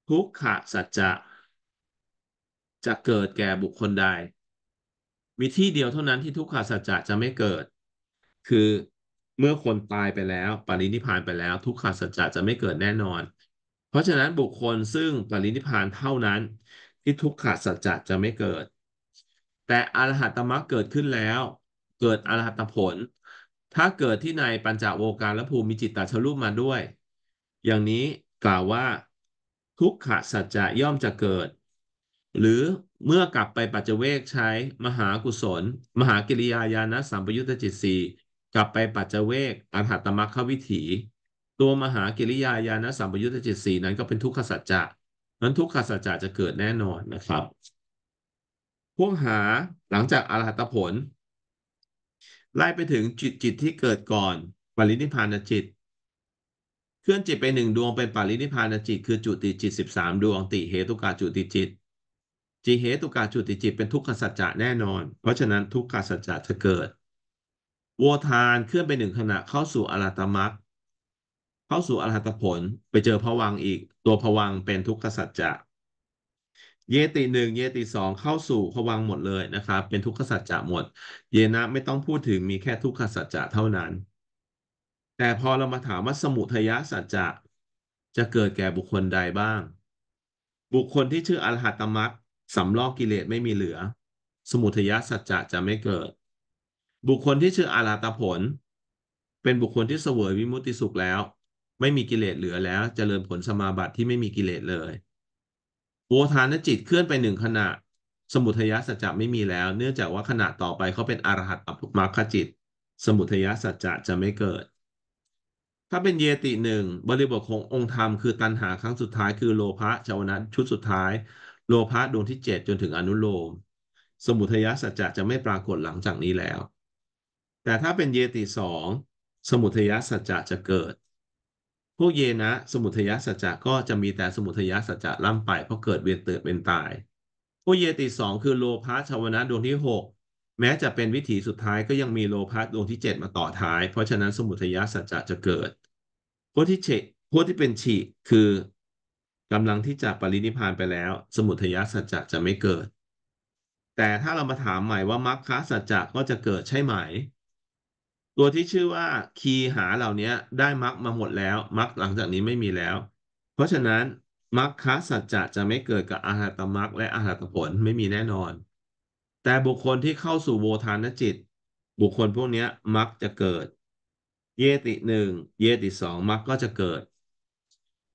ทุกขสัจจะจะเกิดแก่บุคคลใดมีที่เดียวเท่านั้นที่ทุกขาสัจจะจะไม่เกิด คือเมื่อคนตายไปแล้ว ปรินิพานไปแล้วทุกขาสัจจะจะไม่เกิดแน่นอน เพราะฉะนั้นบุคคลซึ่งปรินิพานเท่านั้นที่ทุกขาสัจจะจะไม่เกิด แต่อรหัตมรรคเกิดขึ้นแล้ว เกิดอรหัตผล ถ้าเกิดที่ในปัญจโวการและภูมิจิตตาชรูปมาด้วย อย่างนี้กล่าวว่า ทุกขสัจจะย่อมจะเกิดหรือเมื่อกลับไปปัจเจเวกใช้มหากุศล มหากิริยายานะสัมปยุตตจิตสีกลับไปปัจเจเวกอัฏฐตมัคควิถี ตัวมหากิริยายานะสัมปยุตตจิตสีนั้นก็เป็นทุกขสัจจะนั้นทุกขสัจจะจะเกิดแน่นอนนะครับ พวกหาหลังจาก อรหัตผลไล่ไปถึงจิตจิตที่เกิดก่อนปรินิพานจิต เคลื่อนจิตไปหนึ่งดวงเป็นปรินิพานจิต คือจุติจิตสิบามดวงติเหตุกาจุติจิตจิเหตุกาจุติจิตเป็นทุกขสัจจะแน่นอน เพราะฉะนั้นทุกขสัจจะจะเกิดวัวทานเคลื่อนไปหนึ่งขณะเข้าสู่อรหัตมรรคเข้าสู่อรหัตผลไปเจอผวังอีกตัวผวังเป็นทุกขสัจจะเยติหนึ่งเยติสองเข้าสู่ผวังหมดเลยนะครับเป็นทุกขสัจจะหมด เยนะไม่ต้องพูดถึงมีแค่ทุกขสัจจะเท่านั้น แต่พอเรามาถามว่าสมุทยสัจจะจะเกิดแก่บุคคลใดบ้าง บุคคลที่ชื่ออรหัตมรรคสำลอกกิเลสไม่มีเหลือ สมุทยสัจจะจะไม่เกิด บุคคลที่ชื่ออาราตผล เป็นบุคคลที่เสวยวิมุติสุขแล้ว ไม่มีกิเลสเหลือแล้วจเจริญผลสมาบัติที่ไม่มีกิเลสเลยโอทานจิตเคลื่อนไปหนึ่งขณะ สมุทยสัจจะไม่มีแล้วเนื่องจากว่าขณะต่อไปเขาเป็นอรหัตอภมาคจิต สมุทยสัจจะจะไม่เกิด ถ้าเป็นเยติหนึ่งบริบทขององค์ธรรมคือตัณหาครั้งสุดท้ายคือโลภะชาวนะชุดสุดท้ายโลภะดวงที่เจ็ดจนถึงอนุโลม สมุทยสัจจะจะไม่ปรากฏหลังจากนี้แล้ว แต่ถ้าเป็นเยติสองสมุทยสัจจะจะเกิดพวกเยนะสมุทยสัจจะก็จะมีแต่สมุทยสัจจะล่าไปเพราะเกิดเวียนเติบเป็นตายพวกเยติสองคือโลภะชาวนะดวงที่หกแม้จะเป็นวิถีสุดท้ายก็ยังมีโลภะดวงที่เจ็ดมาต่อท้าย เพราะฉะนั้นสมุทยสัจจะจะเกิดพวกที่เฉพวกที่เป็นฉีคือกำลังที่จะปรินิพานไปแล้ว สมุทัยสัจจะจะไม่เกิด แต่ถ้าเรามาถามใหม่ว่ามรรคสัจจะก็จะเกิดใช่ไหม ตัวที่ชื่อว่าคีหาเหล่านี้ได้มรรคมาหมดแล้วมรรคหลังจากนี้ไม่มีแล้ว เพราะฉะนั้นมรรคสัจจะจะไม่เกิดกับอาหัตมรรคและอาหัตผลไม่มีแน่นอน แต่บุคคลที่เข้าสู่โวทานจิต บุคคลพวกนี้มรรคจะเกิด เยติหนึ่งเยติสองมรรคก็จะเกิด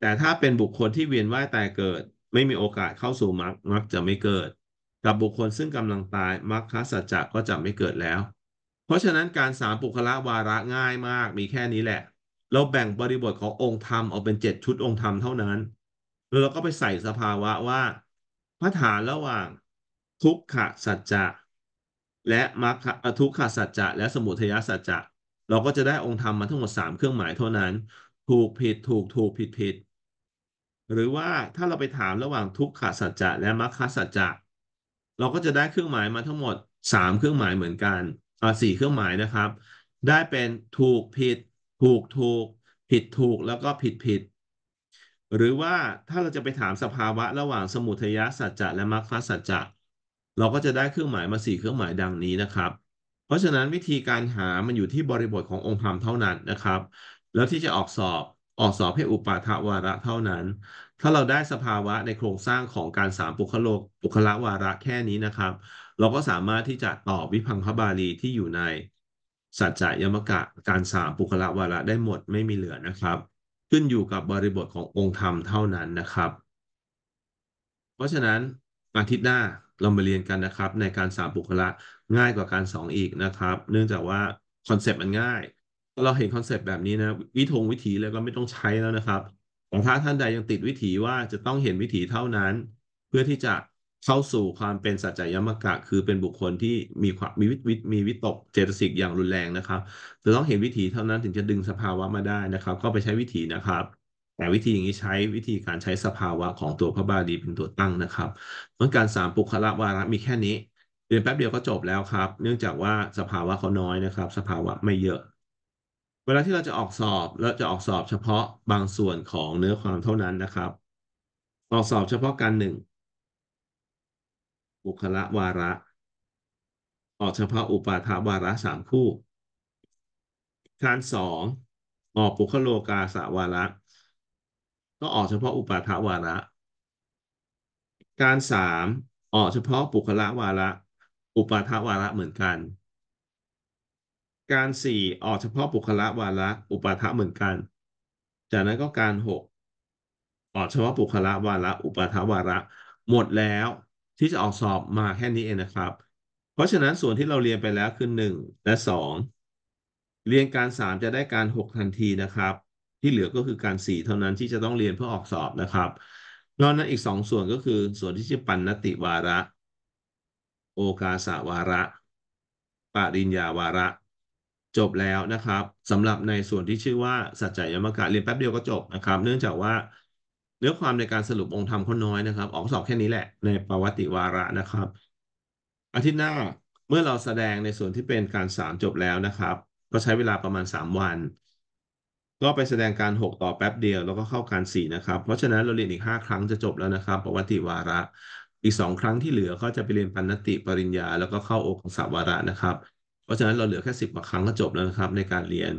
แต่ถ้าเป็นบุคคลที่ เวียนว่ายตายเกิด ไม่มีโอกาสเข้าสู่มรรคมรรคจะไม่เกิด กับบุคคลซึ่งกำลังตายมรรคสัจจะ ก็จะไม่เกิดแล้ว เพราะฉะนั้นการสามปุคละวาระง่ายมากมีแค่นี้แหละ เราแบ่งบริบทขององค์ธรรมออกเป็นเจ็ดชุดองค์ธรรมเท่านั้น แล้วเราก็ไปใส่สภาวะว่าพระฐานระหว่าง ทุกขสัจจะและมรรคทุกขสัจจะและสมุทัยสัจจะเราก็จะได้องค์ธรรมมาทั้งหมดสามเครื่องหมายเท่านั้น ถูกผิดถูกถูกผิดผิดหรือว่าถ้าเราไปถามระหว่างทุกขสัจจะและมรรคสัจจะเราก็จะได้เครื่องหมายมาทั้งหมดสามเครื่องหมายเหมือนกันอ่าสี่เครื่องหมายนะครับ ได้เป็นถูกผิด ถูกถูก ผิดถูกแล้วก็ผิดผิด หรือว่าถ้าเราจะไปถามสภาวะระหว่างสมุทัยสัจจะและมรรคสัจจะเราก็จะได้เครื่องหมายมาสี่เครื่องหมายดังนี้นะครับ เพราะฉะนั้นวิธีการหามันอยู่ที่บริบทขององค์ธรรมเท่านั้นนะครับ แล้วที่จะออกสอบออกสอบให้อุปาทวาระเท่านั้น ถ้าเราได้สภาวะในโครงสร้างของการสามปุคโลกปุคละวาระแค่นี้นะครับ เราก็สามารถที่จะตอบวิพังคบาลีที่อยู่ใน สัจจะยมกะการสามปุคละวาระได้หมดไม่มีเหลือนะครับ ขึ้นอยู่กับบริบทขององค์ธรรมเท่านั้นนะครับ เพราะฉะนั้นอาทิตย์หน้าเรามาเรียนกันนะครับ ในการสามปุคละง่ายกว่าการสองอีกนะครับ เนื่องจากว่าคอนเซปต์มันง่ายเราเห็นคอนเซปต์แบบนี้นะวิธงวิถีแล้วก็ไม่ต้องใช้แล้วนะครับแต่ถ้าท่านใดยังติดวิถีว่าจะต้องเห็นวิถีเท่านั้น เพื่อที่จะเข้าสู่ความเป็นสัจจยมกะ คือเป็นบุคคลที่มีความมีวิวิมีวิตกเจตสิก อย่างรุนแรงนะครับจะต้องเห็นวิถีเท่านั้นถึงจะดึงสภาวะมาได้นะครับ ก็ไปใช้วิถีนะครับ แต่วิธีอย่างนี้ใช้วิธีการใช้สภาวะของตัวพระบาลีเป็นตัวตั้งนะครับเมื่อการสามปุคละวาระมีแค่นี้เรียนแป๊บเดียวก็จบแล้วครับเนื่องจากว่าสภาวะเขาน้อยนะครับ สภาวะไม่เยอะเวลาที่เราจะออกสอบเราจะออกสอบเฉพาะบางส่วนของเนื้อความเท่านั้นนะครับ ออกสอบเฉพาะการหนึ่งบุคละวาระ ออกเฉพาะอุปาทวาระสามคู่ การสองออกปุคโลกาสาวาระ ก็ออกเฉพาะอุปาทวาระ การสามออกเฉพาะปุคละวาระ อุปาทวาระเหมือนกันการสี่ออกเฉพาะปุคละวาระ อุปาทะเหมือนกัน จากนั้นก็การหกออกเฉพาะปุคละวาระอุปาทวาระ หมดแล้วที่จะออกสอบมาแค่นี้เองนะครับ เพราะฉะนั้นส่วนที่เราเรียนไปแล้วคือหนึ่งและสองเรียนการสามจะได้การหกทันทีนะครับ ที่เหลือก็คือการสี่เท่านั้นที่จะต้องเรียนเพื่อออกสอบนะครับนอกนั้นอีกสองส่วนก็คือ ส่วนที่ชื่อปันนติวาระ โอกาสาวาระปริญญาวาระจบแล้วนะครับสำหรับในส่วนที่ชื่อว่าสัจจะยมกะเรียนแป๊บเดียวก็จบนะครับ เนื่องจากว่า เนื้อความในการสรุปองค์ธรรมข้อน้อยนะครับ ออกสอบแค่นี้แหละในประวัติวาระนะครับอาทิตย์หน้าเมื่อเราแสดงในส่วนที่เป็นการสามจบแล้วนะครับก็ใช้เวลาประมาณ 3 วัน ก็ไปแสดงการ 6 ต่อแป๊บเดียวแล้วก็เข้าการ4นะครับ เพราะฉะนั้นเราเรียนอีก5ครั้งจะจบแล้วนะครับประวัติวาระอีก 2 ครั้งที่เหลือก็จะไปเรียนปันติปริญญา แล้วก็เข้าโอของสาวาระนะครับเพราะฉะนั้นเราเหลือแค่สิบกว่าครั้งก็จบแล้วนะครับ ในการเรียน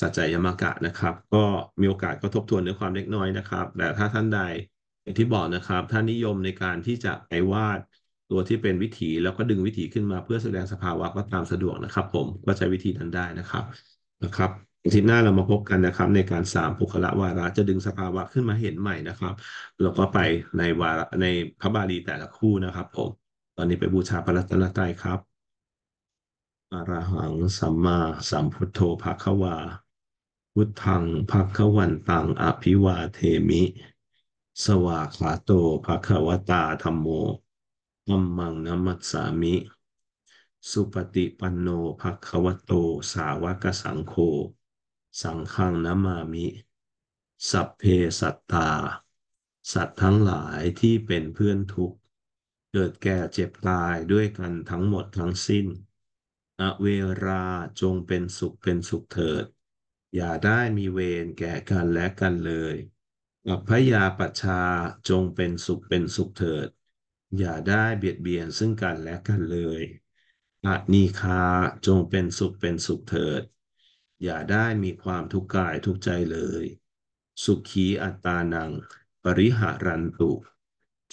สัจจยมกะนะครับ ก็มีโอกาสก็ทบทวนเนื้อความเล็กน้อยนะครับแต่ถ้าท่านใดอย่างที่บอกนะครับท่านนิยมในการที่จะไปวาดตัวที่เป็นวิถีแล้วก็ดึงวิถีขึ้นมาเพื่อแสดงสภาวะก็ตามสะดวกนะครับ ผมก็ใช้วิธีนั้นได้นะครับนะครับอาทิตย์หน้าเรามาพบกันนะครับ ในการสามปุคละวาระจะดึงสภาวะขึ้นมาเห็นใหม่นะครับแล้วก็ไปในวาระในพระบาลีแต่ละคู่นะครับ ผม ตอนนี้ไปบูชาพระรัตนตรัยครับอรหังสัมมาสัมพุทโธภาคะวาพุทธังภาคะวันตังอภิวาเทมิ สวาขาโตภาคะวตาธรรมโมมัมมังนัมัสสามิ สุปฏิปันโนภาคะวโตสาวกสังโฆสังฆังนัมามิ สัพเพสัตตา สัตว์ทั้งหลายที่เป็นเพื่อนทุกข์ เกิดแก่เจ็บตายด้วยกันทั้งหมดทั้งสิ้นอเวราจงเป็นสุขเป็นสุขเถิด อย่าได้มีเวรแก่กันและกันเลยอัพยาปชาจงเป็นสุขเป็นสุขเถิด อย่าได้เบียดเบียนซึ่งกันและกันเลยอะนีคาจงเป็นสุขเป็นสุขเถิด อย่าได้มีความทุกข์กายทุกใจเลย สุขีอัตตานัง ปริหารันตุ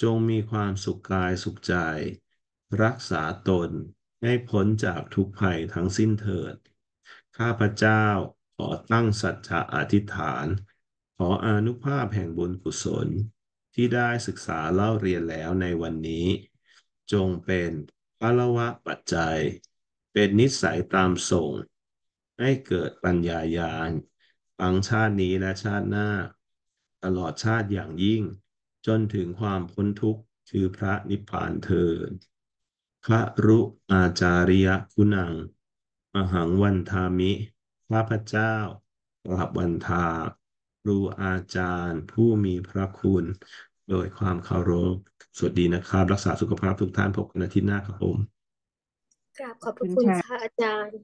จงมีความสุขกายสุขใจ รักษาตนให้พ้นจากทุกภัยทั้งสิ้นเถิด ข้าพเจ้า ขอตั้งสัจจะอธิษฐาน ขออนุภาพแห่งบุญกุศลที่ได้ศึกษาเล่าเรียนแล้วในวันนี้ จงเป็นพละวะปัจจัย เป็นนิสัยตามส่ง ให้เกิดปัญญาญาณทังชาตินี้และชาติหน้า ตลอดชาติอย่างยิ่งจนถึงความพ้นทุกข์คือพระนิพพานเทิพระรุอาจาริยคุณังมหังวันทามิข้าพเจ้าหรับวันทารูอาจารย์ ผู้มีพระคุณโดยความเคารพ สวัสดีนะครับ รักษาสุขภาพทุกท่านพบกันอาทิตย์หน้าครับผมกราบขอบพระคุณค่ะอาจารย์